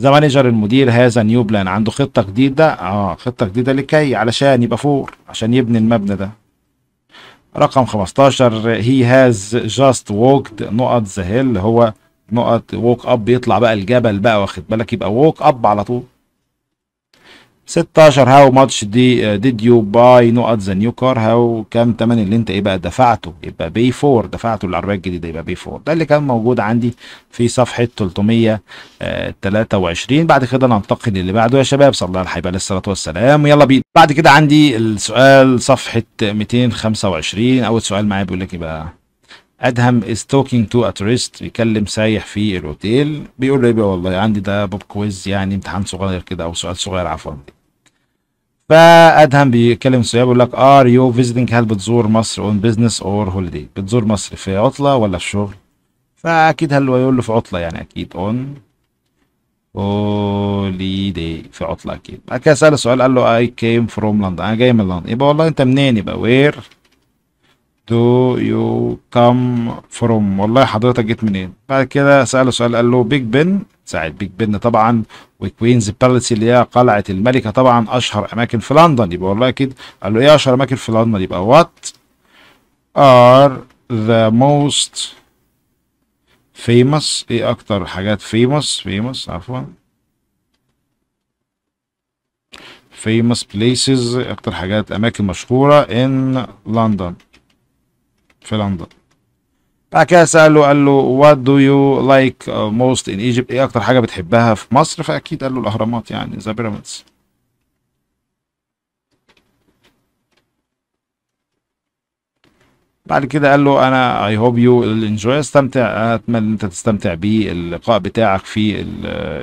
ذا مانجر المدير هذا نيو بلان عنده خطة جديدة اه خطة جديدة لكي علشان يبقى فور عشان يبني المبنى ده رقم 15 هي هاز جاست ووكد نقط ذا هيل هو نقط ووك اب يطلع بقى الجبل بقى واخد بالك يبقى ووك اب على طول 16 هاو ماتش دي ديد يو باي نقط ذا نيو كار هاو كام تمن اللي انت ايه بقى دفعته يبقى بي 4 دفعته للعربيه الجديده يبقى بي 4 ده اللي كان موجود عندي في صفحه 323 آه، بعد كده ننتقل للي بعده يا شباب صلى الله عليه الصلاه والسلام يلا بينا بعد كده عندي السؤال صفحه 225 اول سؤال معايا بيقول لك ايه بقى ادهم از توكينج تو ات ريست بيكلم سايح في الاوتيل بيقول له ايه والله عندي ده بوب كويز يعني امتحان صغير كده او سؤال صغير عفوا فادهم بيكلم سويا بيقول لك ار يو فيزيتنج هل بتزور مصر اون بزنس اور هوليدي بتزور مصر في عطله ولا في شغل فاكيد هل يقول له في عطله يعني اكيد اون هوليدي في عطله اكيد بعد كده سال السؤال قال له اي كيم فروم لندن انا جاي من لندن يبقى والله انت منين يبقى وير دو يو كام فروم والله حضرتك جيت منين بعد كده ساله سؤال قال له بيج بن ساعد بيج بن طبعا وكوينز بالاس اللي هي قلعه الملكه طبعا اشهر اماكن في لندن يبقى والله اكيد قال له ايه اشهر اماكن في لندن يبقى وات ار ذا موست فيموس ايه اكتر حاجات فيموس فيموس عفوا famous places اكتر حاجات اماكن مشهوره in لندن في لندن بعد كده سأله قال له وات دو يو لايك موست ان ايجيبت ايه اكتر حاجة بتحبها في مصر فاكيد قال له الاهرامات يعني ذا بيراميدز بعد كده قال له انا اي هوب يو انجوي استمتع اتمنى ان انت تستمتع باللقاء بتاعك في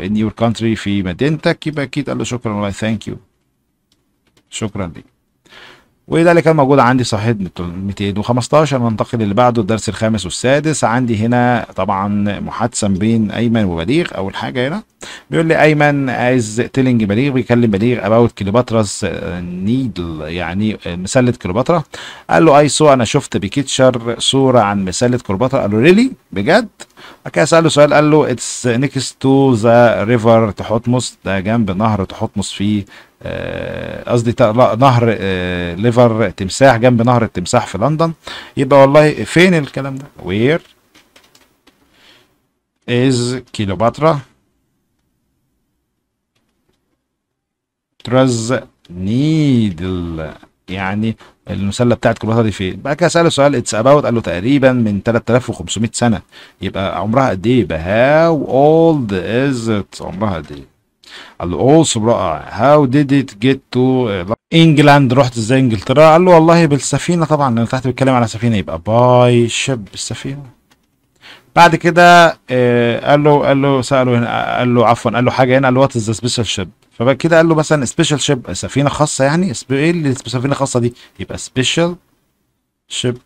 ان يور كونتري في مدينتك يبقى اكيد قال له شكرا والله ثانك يو شكرا ليك وده اللي كان موجود عندي صحيح 215 ننتقل اللي بعده الدرس الخامس والسادس عندي هنا طبعا محادثه بين ايمن وبليغ اول حاجه هنا بيقول لي ايمن عايز تيلينج بليغ بيكلم بليغ اباوت كليوباترا's نيدل يعني آه، مسله كليوباترا قال له اي سو انا شفت بكيتشر صوره عن مسله كليوباترا قال له ريلي بجد كده ساله سؤال قال له اتس نيكست تو ذا ريفر تحتمس ده جنب نهر تحتمس فيه آه، قصدي نهر ليفر آه، تمساح جنب نهر التمساح في لندن يبقى والله فين الكلام ده وير از كيلوباترا ترز نيدل يعني المسله بتاعت كليوباترا دي فين بعد كده ساله سؤال اتس اباوت قال له تقريبا من 3500 سنه يبقى عمرها قد ايه يبقى هاو اولد از ات عمرها قد ايه قال له اوسم رائع هاو ديد ات جيت تو انجلاند رحت ازاي انجلترا قال له والله بالسفينه طبعا لان تحت بيتكلم على سفينه يبقى باي شيب السفينه بعد كده آه، قال له قال له ساله هنا قال له عفوا قال له حاجه هنا قال له وات از ذا سبيشال شيب فبقى كده قال له مثلا سبيشال شيب سفينه خاصه يعني ايه اللي سفينه خاصه دي يبقى سبيشال شيب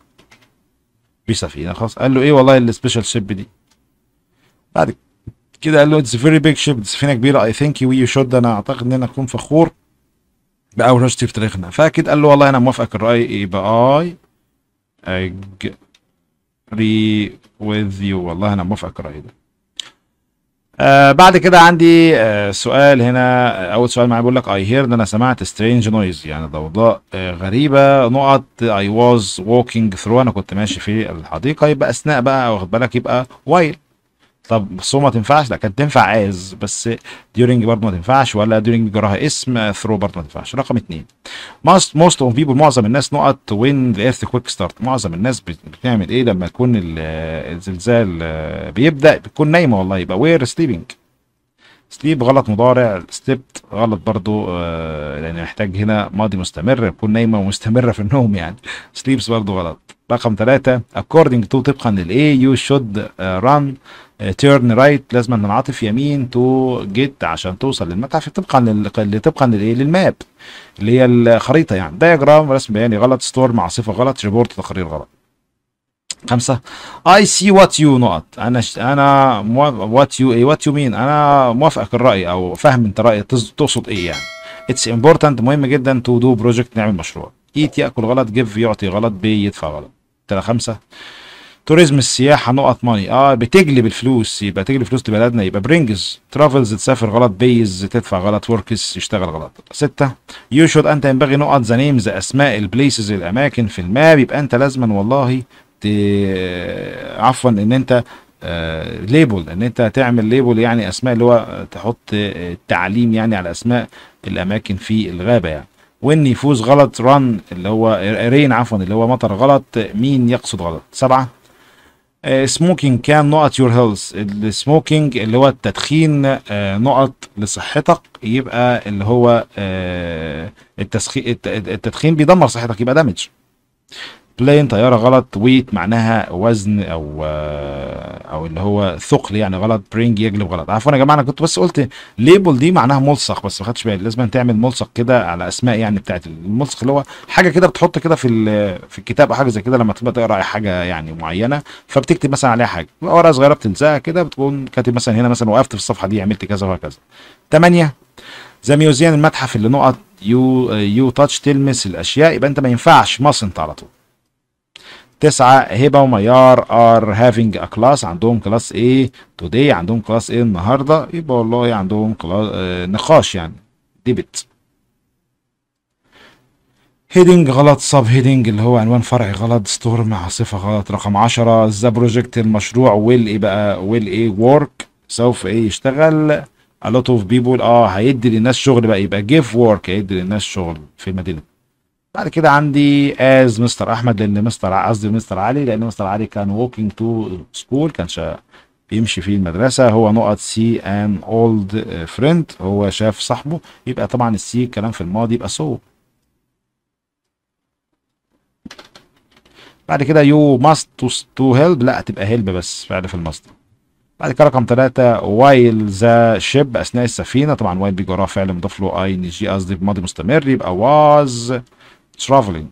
في سفينه خاصه قال له ايه والله السبيشال شيب دي بعد كده قال له اتس فيري بيج شيب سفينه كبيره اي ثينك يو يو شود انا اعتقد ان انا اكون فخور باول هوست في تاريخنا فاكيد قال له والله انا موافقك الراي يبقى اي اجري وذ يو والله انا موافقك الراي ده آه بعد كده عندي آه سؤال هنا آه، اول سؤال معايا بيقول لك اي هيرد انا سمعت سترينج نويز يعني ضوضاء آه غريبه نقط اي واز ووكينج ثرو انا كنت ماشي في الحديقه يبقى اثناء بقى واخد بالك يبقى وايل طب سو ما تنفعش لا كانت تنفع از بس ديورنج برضه ما تنفعش ولا ديورنج جراها اسم ثرو برضه ما تنفعش رقم اثنين ماست موست اوف بيبل معظم الناس نقط وين ذا ايرث كويك ستارت معظم الناس بتعمل ايه لما يكون الزلزال آه، بيبدا بتكون نايمه والله يبقى وير سليبنج سليب غلط مضارع ستيبت غلط برضو آه لان محتاج هنا ماضي مستمر تكون نايمه ومستمره في النوم يعني سليبس برضو غلط رقم ثلاثة according to طبقا للاي you should ران آه، run رايت آه، turn right لازم ننعطف يمين to get عشان توصل للمتحف طبقا طبقا للايه للماب اللي هي الخريطة يعني diagram رسم بياني غلط ستور مع صفة غلط ريبورت تقرير غلط خمسة I see what you not أنا ش... أنا مو... what you إيه what you mean أنا موافقك الرأي أو فاهم أنت رأي تقصد إيه يعني It's important مهم جدا to do project نعمل مشروع eat يأكل غلط give يعطي غلط بي يدفع غلط ترى خمسة توريزم السياحة نقط ماني اه بتجلب الفلوس يبقى تجلب فلوس لبلدنا يبقى برينجز ترافلز تسافر غلط بيز تدفع غلط وركس يشتغل غلط ستة يو شود انت ينبغي نقط ذا نيمز اسماء البليسز الاماكن في الماب يبقى انت لازما والله آه، عفوا ان انت ليبل آه، ان انت تعمل ليبل يعني اسماء اللي هو تحط آه، تعليم يعني على اسماء الاماكن في الغابه يعني وان يفوز غلط ران اللي هو رين عفوا اللي هو مطر غلط مين يقصد غلط سبعه سموكينج كان نقط يور هيلث السموكينج اللي هو التدخين نقط لصحتك يبقى اللي هو التسخين التدخين بيدمر صحتك يبقى دامج بلين طياره غلط ويت معناها وزن او آه، او اللي هو ثقل يعني غلط برينج يجلب غلط عفوا يا جماعه انا كنت بس قلت ليبل دي معناها ملصق بس ما خدتش بالي لازم تعمل ملصق كده على اسماء يعني بتاعت الملصق اللي هو حاجه كده بتحط كده في في الكتاب او حاجه زي كده لما تبقى تقرا اي حاجه يعني معينه فبتكتب مثلا عليها حاجه ورقه صغيره بتلزقها كده بتكون كاتب مثلا هنا مثلا وقفت في الصفحه دي عملت كذا وهكذا ثمانيه زي ميوزيان المتحف اللي نقط يو يو تاتش تلمس الاشياء يبقى انت ما ينفعش مصنت على طول تسعة هبة وميار ار هافينج ا كلاس عندهم كلاس ايه توداي عندهم كلاس ايه النهارده يبقى والله عندهم كلاس آه، نقاش يعني ديبت هيدنج غلط سب هيدنج اللي هو عنوان فرعي غلط ستورم عاصفة غلط رقم عشرة ذا بروجكت المشروع ويل ايه بقى ويل ايه ورك سوف ايه يشتغل a lot of people اه هيدي للناس شغل بقى يبقى جيف ورك هيدي للناس شغل في مدينة بعد كده عندي از مستر احمد لان مستر قصدي مستر علي لان مستر علي كان ووكينج تو سكول كان شا... بيمشي في المدرسه هو نقط سي ان اولد فريند هو شاف صاحبه يبقى طبعا السي كلام في الماضي يبقى سو بعد كده يو ماست تو هيلب لا تبقى هيلب بس فعل في المصدر بعد كده رقم ثلاثة وايل ذا شيب اثناء السفينه طبعا وايل بيجي وراه فعل مضاف له اي ان جي قصدي ماضي مستمر يبقى واز traveling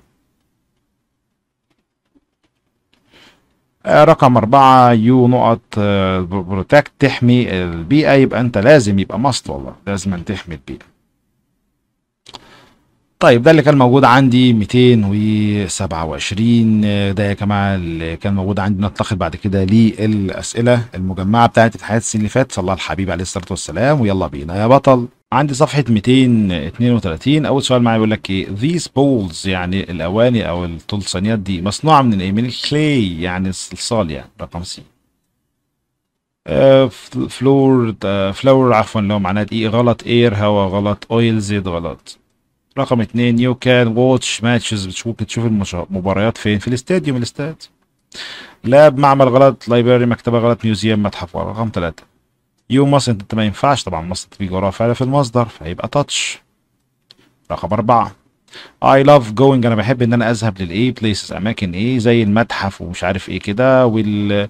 آه، رقم أربعة يو نقط بروتكت آه، تحمي البيئة يبقى أنت لازم يبقى ماست والله لازم تحمي البيئة طيب ده اللي كان موجود عندي 227 ده يا جماعه اللي كان موجود عندي ننتقل بعد كده للاسئله المجمعه بتاعه الحياه السنين اللي فات صلى الله الحبيب عليه الصلاه والسلام ويلا بينا يا بطل عندي صفحه 232 اول سؤال معايا بيقول لك ايه ذيس بولز يعني الاواني او الطلسانيات دي مصنوعه من ايه من الكلي يعني الصلصال يعني رقم سي آه، فلور آه، فلور عفوا لو معناه ايه غلط اير هوا غلط اويل زيد غلط رقم اثنين يو كان واتش ماتشز بتشوف بتشوف المباريات فين في الاستاديوم الاستاد لاب معمل غلط لايبراري مكتبه غلط ميوزيوم متحف غلط رقم ثلاثة يو مصنت انت ما ينفعش طبعا مصنت في جراء فعلا في المصدر فهيبقى تاتش رقم أربعة اي لاف جوينج انا بحب ان انا اذهب للاي بليسز اماكن ايه زي المتحف ومش عارف ايه كده وال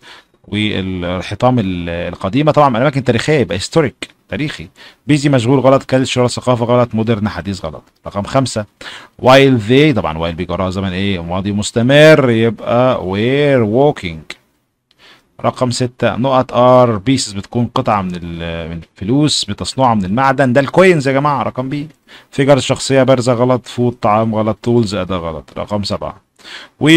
والحطام القديمه طبعا اماكن تاريخيه يبقى هيستوريك تاريخي بيزي مشغول غلط كالتشر ثقافه غلط مودرن حديث غلط رقم خمسة وايل ذي طبعا وايل بيجرى زمن ايه ماضي مستمر يبقى وير ووكينج رقم ستة نقط ار بيسز بتكون قطعة من من الفلوس بتصنعها من المعدن ده الكوينز يا جماعة رقم بي فيجر الشخصية بارزة غلط فود طعام غلط تولز أداة غلط رقم سبعة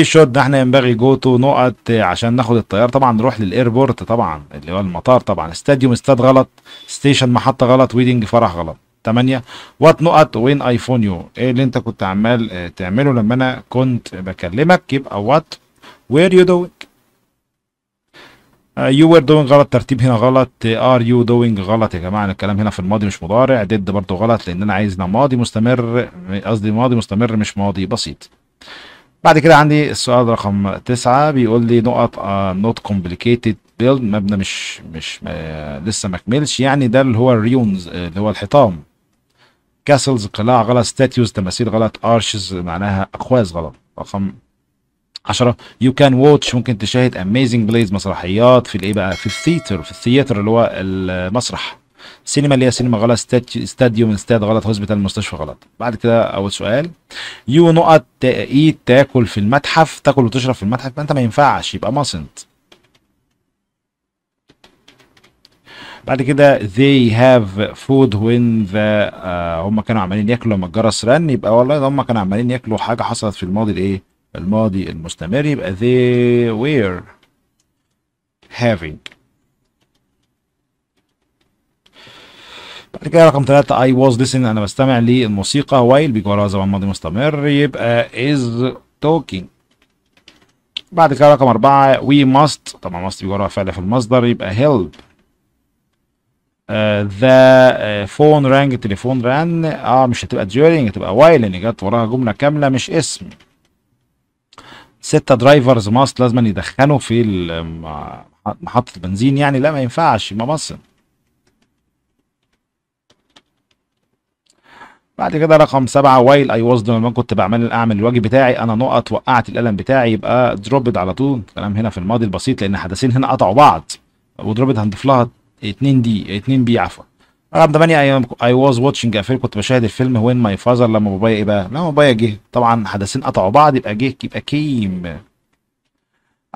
شود احنا ينبغي جو تو نقط عشان ناخد الطياره طبعا نروح للايربورت طبعا اللي هو المطار طبعا استاديوم استاد غلط ستيشن محطه غلط ويدنج فرح غلط 8 وات نقط وين ايفون يو ايه اللي انت كنت عمال آه، تعمله لما انا كنت بكلمك يبقى وات وير يو دوينج يو وير دوينج غلط ترتيب هنا غلط ار يو دوينج غلط يا جماعه الكلام هنا في الماضي مش مضارع ديد برضه غلط لان انا عايزنا ماضي مستمر قصدي ماضي مستمر مش ماضي بسيط بعد كده عندي السؤال رقم تسعة بيقول لي نقط نوت كومبليكيتد بيلد مبنى مش مش ما آه، لسه ما كملش يعني ده اللي هو الريونز آه، اللي هو الحيطان كاسلز قلاع غلط ستاتيوز تماثيل غلط ارشز معناها اقواس غلط رقم 10 يو كان واتش ممكن تشاهد اميزنج بلايز مسرحيات في الايه بقى في الثيتر في الثياتر اللي هو المسرح سينما اللي هي سينما غلط ستاديوم استاد غلط هوسبيتال مستشفى غلط بعد كده اول سؤال يو نقط اي تاكل في المتحف تاكل وتشرب في المتحف ما انت ما ينفعش يبقى ماسنت بعد كده they have food when the uh, هم كانوا عمالين ياكلوا لما الجرس رن يبقى والله هم كانوا عمالين ياكلوا حاجه حصلت في الماضي الايه الماضي المستمر يبقى they were having كده رقم ثلاثة I was listening أنا بستمع للموسيقى while بيجي وراها زمان ماضي مستمر يبقى is talking بعد كده رقم أربعة we must طبعا must بيجي وراها فعل في المصدر يبقى help uh, the uh, phone rang التليفون رن اه مش هتبقى during هتبقى while لأن جت وراها جملة كاملة مش اسم ستة درايفرز ماست لازم يدخنوا في محطة البنزين يعني لا ما ينفعش يبقى مصر بعد كده رقم سبعة وايل اي واز لما كنت بعمل اعمل الواجب بتاعي انا نقط وقعت القلم بتاعي يبقى دروبد على طول كلام هنا في الماضي البسيط لان حدثين هنا قطعوا بعض ودروبد هنضيف لها 2 دي 2 بي عفوا رقم 8 اي واز واتشنج افير كنت بشاهد الفيلم وين ماي فازر لما بابايا ايه بقى؟ لما بابايا جه طبعا حدثين قطعوا بعض يبقى جه يبقى كيم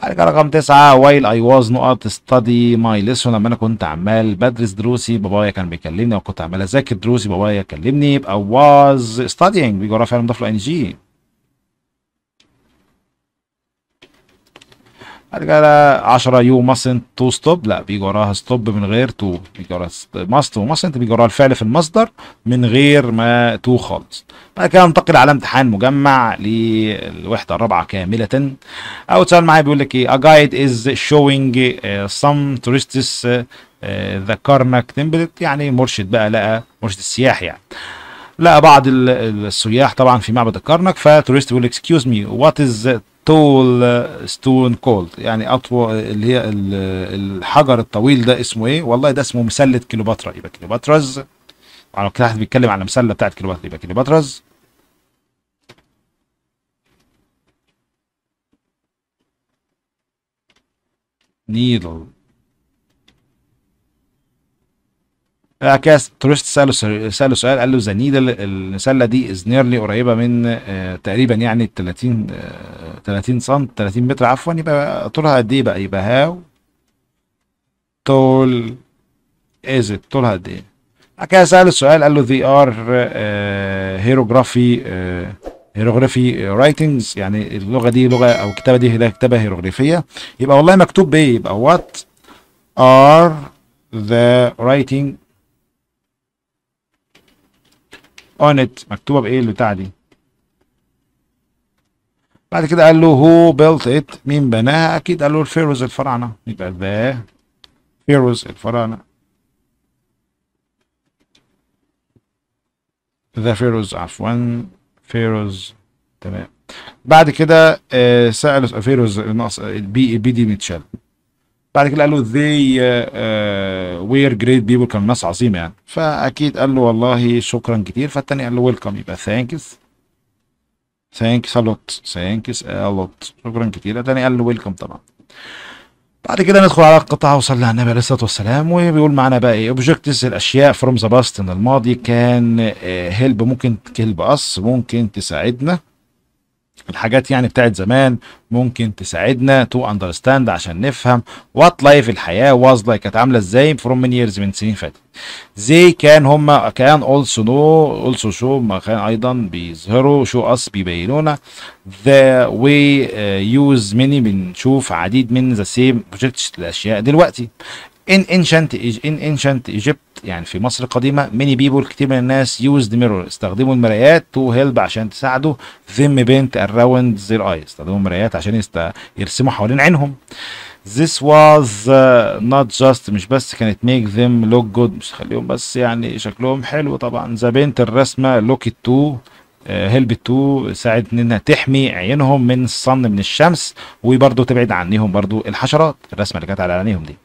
بعد رقم تسعة وايل اي واز نقط ستادي ماي ليسون لما انا كنت عمال بدرس دروسي بابايا كان بيكلمني وكنت عمال اذاكر دروسي بابايا كلمني يبقى واز ستادينج بيجي وراها فعل مضاف له ان جي هتجي 10 يو ماسنت تو ستوب لا بيجي وراها ستوب من غير تو بيجي وراها ماست وماسنت بيجي وراها الفعل في المصدر من غير ما تو خالص بعد كده ننتقل على امتحان مجمع للوحده الرابعه كامله او سؤال معايا بيقول لك ايه ا جايد از شوينج سم تورستس ذا كارناك تمبلت يعني مرشد بقى لقى مرشد السياح يعني لقى بعض السياح طبعا في معبد الكرنك فتوريست بيقول اكسكيوز مي وات از تول ستون كولد يعني اطول اللي هي الحجر الطويل ده اسمه ايه والله ده اسمه مسله كليوباترا يبقى كيلوباتراز على يعني كده واحد بيتكلم على المسله بتاعت كليوباترا يبقى كيلوباتراز نيدل كده تورست ساله ساله سؤال قال له ذا نيدل السله دي از نيرلي قريبه من آه، تقريبا يعني 30 30 آه، سم 30 متر عفوا يبقى طولها قد ايه بقى يبقى هاو طول از طولها قد ايه كده ساله السؤال قال له ذي ار هيروغرافي هيروغرافي رايتنجز يعني اللغه دي لغه او الكتابه دي كتابه هيروغليفيه يبقى والله مكتوب بايه يبقى وات ار ذا رايتنج اونت مكتوبه بايه البتاعه دي بعد كده قال له هو بيلت ات مين بناها اكيد قال له الفيروز الفراعنه يبقى ذا فيروز الفراعنه ذا فيروز عفوا فيروز تمام بعد كده آه، سأل فيروز ناقص البي بي دي متشال بعد كده قال له ذي وير جريت people كانوا ناس عظيمه يعني فاكيد قال له والله شكرا كتير فالتاني قال له ويلكم يبقى ثانكس ثانكس الوت ثانكس الوت شكرا كتير التاني قال له ويلكم طبعا بعد كده ندخل على القطعه وصلى على النبي عليه الصلاه والسلام وبيقول معانا بقى ايه اوبجكتس الاشياء فروم ذا باست ان الماضي كان هيلب uh, ممكن تكلب اس ممكن تساعدنا الحاجات يعني بتاعت زمان ممكن تساعدنا تو اندرستاند عشان نفهم وات لايف الحياه واز لايك كانت عامله ازاي فروم من ييرز من سنين فاتت زي كان هما كان اولسو نو اولسو شو ما كان ايضا بيظهروا شو اس بيبينونا ذا وي يوز ميني بنشوف عديد من ذا سيم بروجكتس الاشياء دلوقتي In ancient, ان انشنت Egypt يعني في مصر القديمة many people كتير من الناس used mirror استخدموا المرايات تو هيلب عشان تساعده ذم بنت اراوند زير ايز استخدموا المرايات عشان يست... يرسموا حوالين عينهم This was uh, not just مش بس كانت make them look good مش تخليهم بس يعني شكلهم حلو طبعا the بنت الرسمة look it to هيلب uh, تو ساعد انها تحمي عينهم من الصن من الشمس وبرضه تبعد عنهم برضه الحشرات الرسمه اللي كانت على عينيهم دي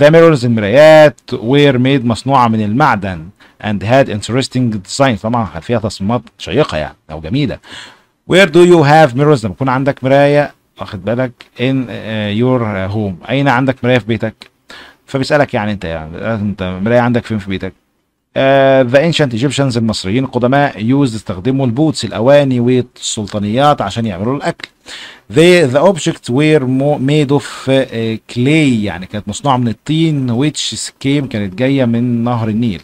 The mirrors المرايات were made مصنوعة من المعدن and had interesting designs طبعا فيها تصميمات شيقة يعني أو جميلة Where do you have mirrors لما يكون عندك مراية واخد بالك in uh, your home أين عندك مراية في بيتك فبيسألك يعني أنت يعني أنت مراية عندك فين في بيتك ذا انشنت ايجيبشنز المصريين القدماء يوز استخدموا البوتس الاواني والسلطانيات عشان يعملوا الاكل they the objects were made of آه، clay يعني كانت مصنوعه من الطين which came كانت جايه من نهر النيل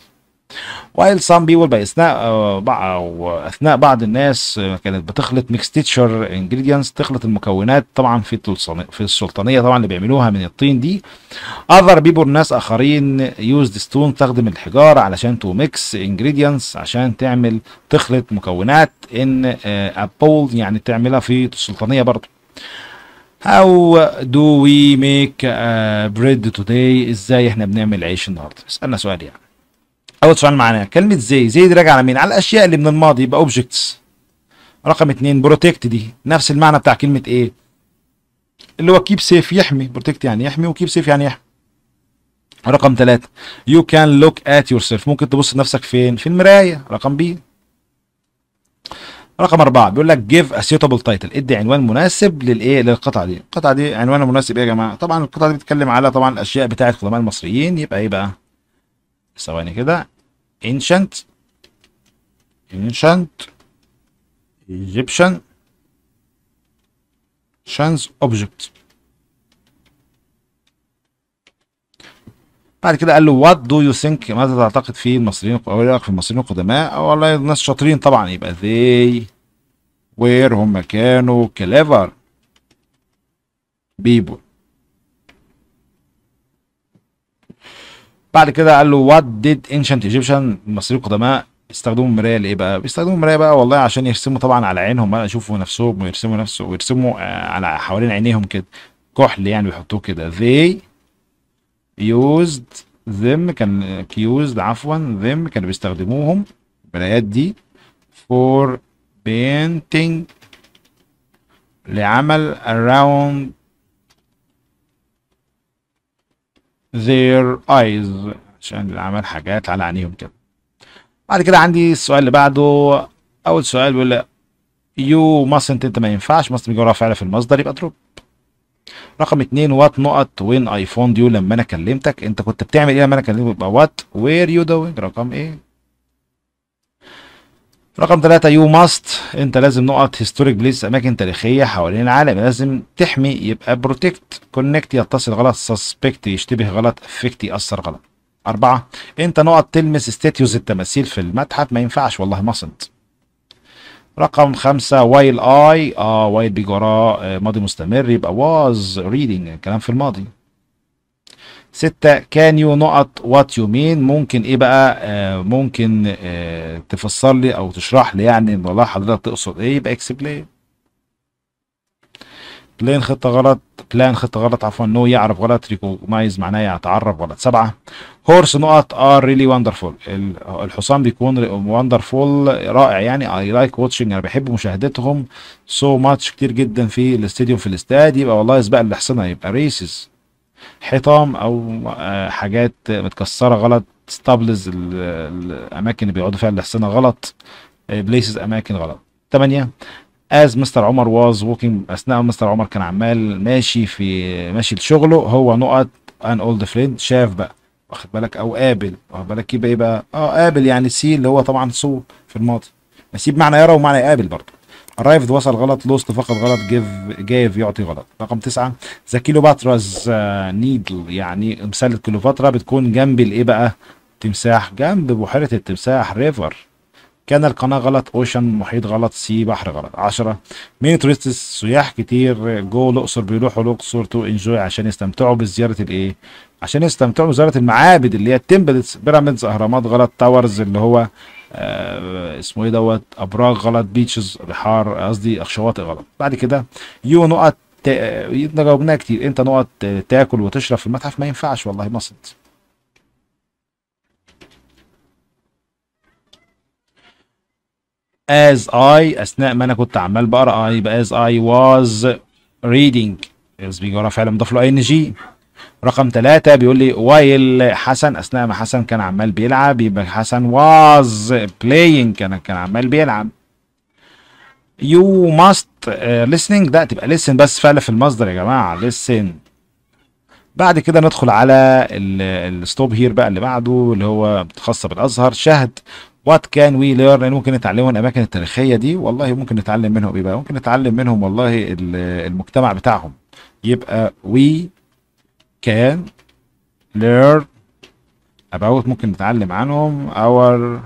while some people باثناء آه، او اثناء بعض الناس آه، كانت بتخلط ميكس تيتشر انجريدينتس تخلط المكونات طبعا في في السلطانيه طبعا اللي بيعملوها من الطين دي اذر بيبل ناس اخرين يوزد ستون تخدم الحجاره علشان تو ميكس انجريدينتس عشان تعمل تخلط مكونات ان ابول آه، يعني تعملها في السلطانيه برضه How do we make bread today؟ ازاي احنا بنعمل عيش النهارده؟ اسألنا سؤال يعني. اول سؤال معانا كلمه زي زي دي راجعه على مين على الاشياء اللي من الماضي يبقى اوبجكتس رقم اتنين بروتكت دي نفس المعنى بتاع كلمه ايه اللي هو كيب سيف يحمي بروتكت يعني يحمي وكيب سيف يعني يحمي رقم ثلاثة يو كان لوك ات يور سيلف ممكن تبص لنفسك فين في المراية رقم بي رقم أربعة بيقول لك جيف a suitable title ادي عنوان مناسب للايه للقطعة دي القطعة دي عنوانها مناسب ايه يا جماعة طبعا القطعة دي بتتكلم على طبعا الأشياء بتاعة قدماء المصريين يبقى ايه بقى ثواني كده ancient ancient Egyptian شانز اوبجكت بعد كده قال له وات دو يو ثينك ماذا تعتقد في المصريين او رايك في المصريين القدماء والله الناس شاطرين طبعا يبقى they where هم كانوا clever people بعد كده قال له وات ديد انشنت ايجيبشن المصريين القدماء استخدموا المرايه لايه بقى؟ بيستخدموا المرايه بقى والله عشان يرسموا طبعا على عينهم بقى يشوفوا نفسهم ويرسموا نفسهم ويرسموا آه، على حوالين عينيهم كده كحل يعني بيحطوه كده they used them كان used عفوا them كانوا بيستخدموهم المرايات دي for painting لعمل around their eyes عشان عمل حاجات على عينيهم كده بعد كده عندي السؤال اللي بعده اول سؤال بيقول يو mustn't انت ما ينفعش must بيجي وراه فعل في المصدر يبقى دروب رقم اتنين وات نقط وين اي فوند يو لما انا كلمتك انت كنت بتعمل ايه لما انا كلمتك يبقى وات وير يو دوينج رقم ايه رقم ثلاثة يو ماست انت لازم نقط هيستوريك بليس اماكن تاريخية حوالين العالم لازم تحمي يبقى بروتكت كونكت يتصل غلط سسبكت يشتبه غلط افكت يأثر غلط أربعة انت نقط تلمس ستاتيوز التماثيل في المتحف ما ينفعش والله ماسنت رقم خمسة وايل اي اه وايل بيجي وراه آه، ماضي مستمر يبقى واز ريدنج كلام في الماضي ستة كان يو نقط وات يو مين ممكن ايه بقى آه ممكن آه تفسر لي او تشرح لي يعني ان والله حضرتك تقصد ايه يبقى اكسبلين بلين خطة غلط بلان خطة غلط عفوا نو يعرف غلط ريكوجنايز معناه يتعرف غلط سبعة هورس نقط ار ريلي وندرفول الحصان بيكون وندرفول رائع يعني اي لايك واتشنج انا بحب مشاهدتهم سو so ماتش كتير جدا في الاستاديوم في الاستاد يبقى والله يسبق اللي حصنها يبقى ريسز حطام او آه، حاجات متكسره غلط ستابلز الاماكن اللي بيقعدوا فيها الاحصنه غلط بليسز آه، اماكن غلط ثمانية از مستر عمر واز ووكينج اثناء مستر عمر كان عمال ماشي في ماشي لشغله هو نقط ان اولد فريند شاف بقى واخد بالك او قابل واخد بالك يبقى ايه بقى اه قابل يعني سي اللي هو طبعا سو في الماضي نسيب معنى يرى ومعنى يقابل برضه ارايفد وصل غلط لوست فقط غلط جيف جيف يعطي غلط رقم تسعة ذا كيلوباتراز نيدل يعني مسله كليوباترا بتكون جنب الايه بقى تمساح جنب بحيره التمساح ريفر كان القناة غلط اوشن محيط غلط سي بحر غلط 10 ميني تورست سياح كتير جو الاقصر بيروحوا الاقصر تو انجوي عشان يستمتعوا بزيارة الايه عشان يستمتعوا بزيارة المعابد اللي هي التمبلز بيراميدز اهرامات غلط تاورز اللي هو آه، اسمه ايه دوت ابراج غلط بيتشز بحار قصدي شواطئ غلط بعد كده يو نقط تا... جاوبناها كتير انت نقط تاكل وتشرب في المتحف ما ينفعش والله مصد as I اثناء ما انا كنت عمال بقرا يبقى as I was reading as بيجي ورا فعل مضاف له ing رقم ثلاثة بيقول لي وايل حسن اثناء ما حسن كان عمال بيلعب يبقى حسن واز بلاينج كان كان عمال بيلعب يو ماست آه، listening ده تبقى ليسن بس فعلا في المصدر يا جماعه ليسن بعد كده ندخل على الستوب هير بقى اللي بعده اللي هو خاصه بالازهر شهد وات كان وي ليرن ممكن نتعلمه الاماكن التاريخيه دي والله ممكن نتعلم منهم ايه بقى ممكن نتعلم منهم والله المجتمع بتاعهم يبقى وي can learn about ممكن نتعلم عنهم our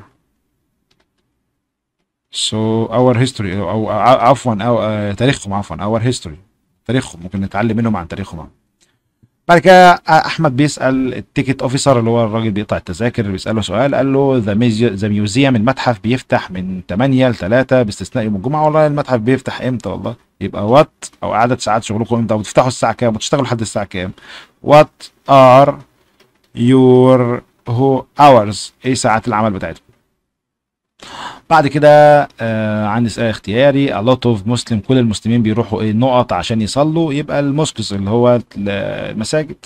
so our history او عفوا او تاريخهم عفوا our history تاريخهم ممكن نتعلم منهم عن تاريخهم بعد كده احمد بيسال التيكت اوفيسر اللي هو الراجل بيقطع التذاكر بيساله سؤال قال له ذا ميوزيوم المتحف بيفتح من 8 ل 3 باستثناء يوم الجمعه والله المتحف بيفتح امتى والله يبقى وات او عدد ساعات شغلكم امتى وبتفتحوا الساعه كام وبتشتغلوا لحد الساعه كام وات ار يور هو اورز ايه ساعات العمل بتاعتهم بعد كده آه عندي سؤال اختياري a lot of مسلم كل المسلمين بيروحوا ايه نقط عشان يصلوا يبقى المسكس اللي هو المساجد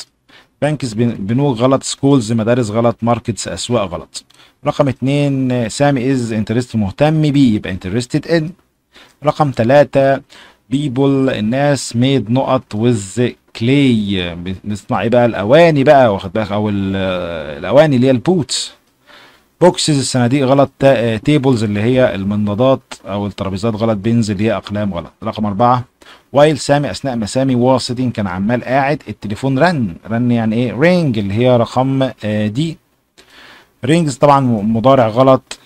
بانكس بنوك غلط سكولز مدارس غلط ماركتس اسواق غلط رقم اتنين سامي از انترست مهتم بيه يبقى انترستد ان رقم تلاتة بيبول الناس ميد نقط وذ كلي بنصنع ايه بقى الاواني بقى واخد بالك او الاواني اللي هي البوتس بوكسز الصناديق غلط تيبلز آه، اللي هي المنضدات او الترابيزات غلط بنز اللي هي اقلام غلط رقم أربعة وايل سامي اثناء ما سامي واصدين كان عمال قاعد التليفون رن رن يعني ايه رينج اللي هي رقم دي آه، رينجز طبعا مضارع غلط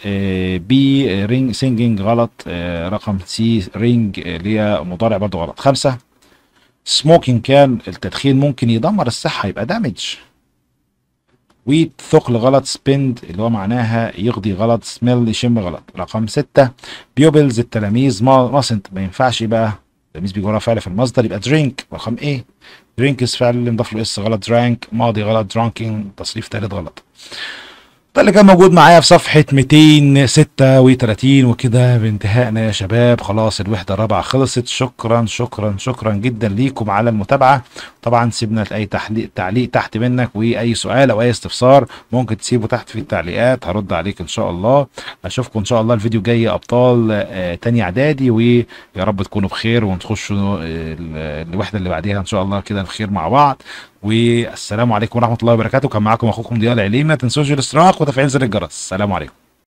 بي رينج سينجينج غلط آه، رقم سي رينج اللي هي مضارع برضو غلط خمسة سموكينج كان التدخين ممكن يدمر الصحة يبقى دامج ويت ثقل غلط سبند اللي هو معناها يغضي غلط سميل يشم غلط رقم ستة بيوبلز التلاميذ ما ماسنت ما ينفعش يبقى التلاميذ بيجوا فعل في المصدر يبقى درينك رقم ايه درينكس فعل اللي نضاف له اس غلط درانك ماضي غلط درانكينج تصريف ثالث غلط ده اللي كان موجود معايا في صفحة 236 وكده بانتهائنا يا شباب خلاص الوحدة الرابعة خلصت شكرا شكرا شكرا جدا ليكم على المتابعة طبعا سيبنا اي تحليق تعليق تحت منك واي سؤال او اي استفسار ممكن تسيبه تحت في التعليقات هرد عليك ان شاء الله اشوفكم ان شاء الله الفيديو جاي ابطال آه، تاني اعدادي ويا رب تكونوا بخير ونخشوا آه، الوحده اللي بعديها ان شاء الله كده بخير مع بعض والسلام عليكم ورحمه الله وبركاته كان معاكم اخوكم ضياء العليمي ما تنسوش الاشتراك وتفعيل زر الجرس السلام عليكم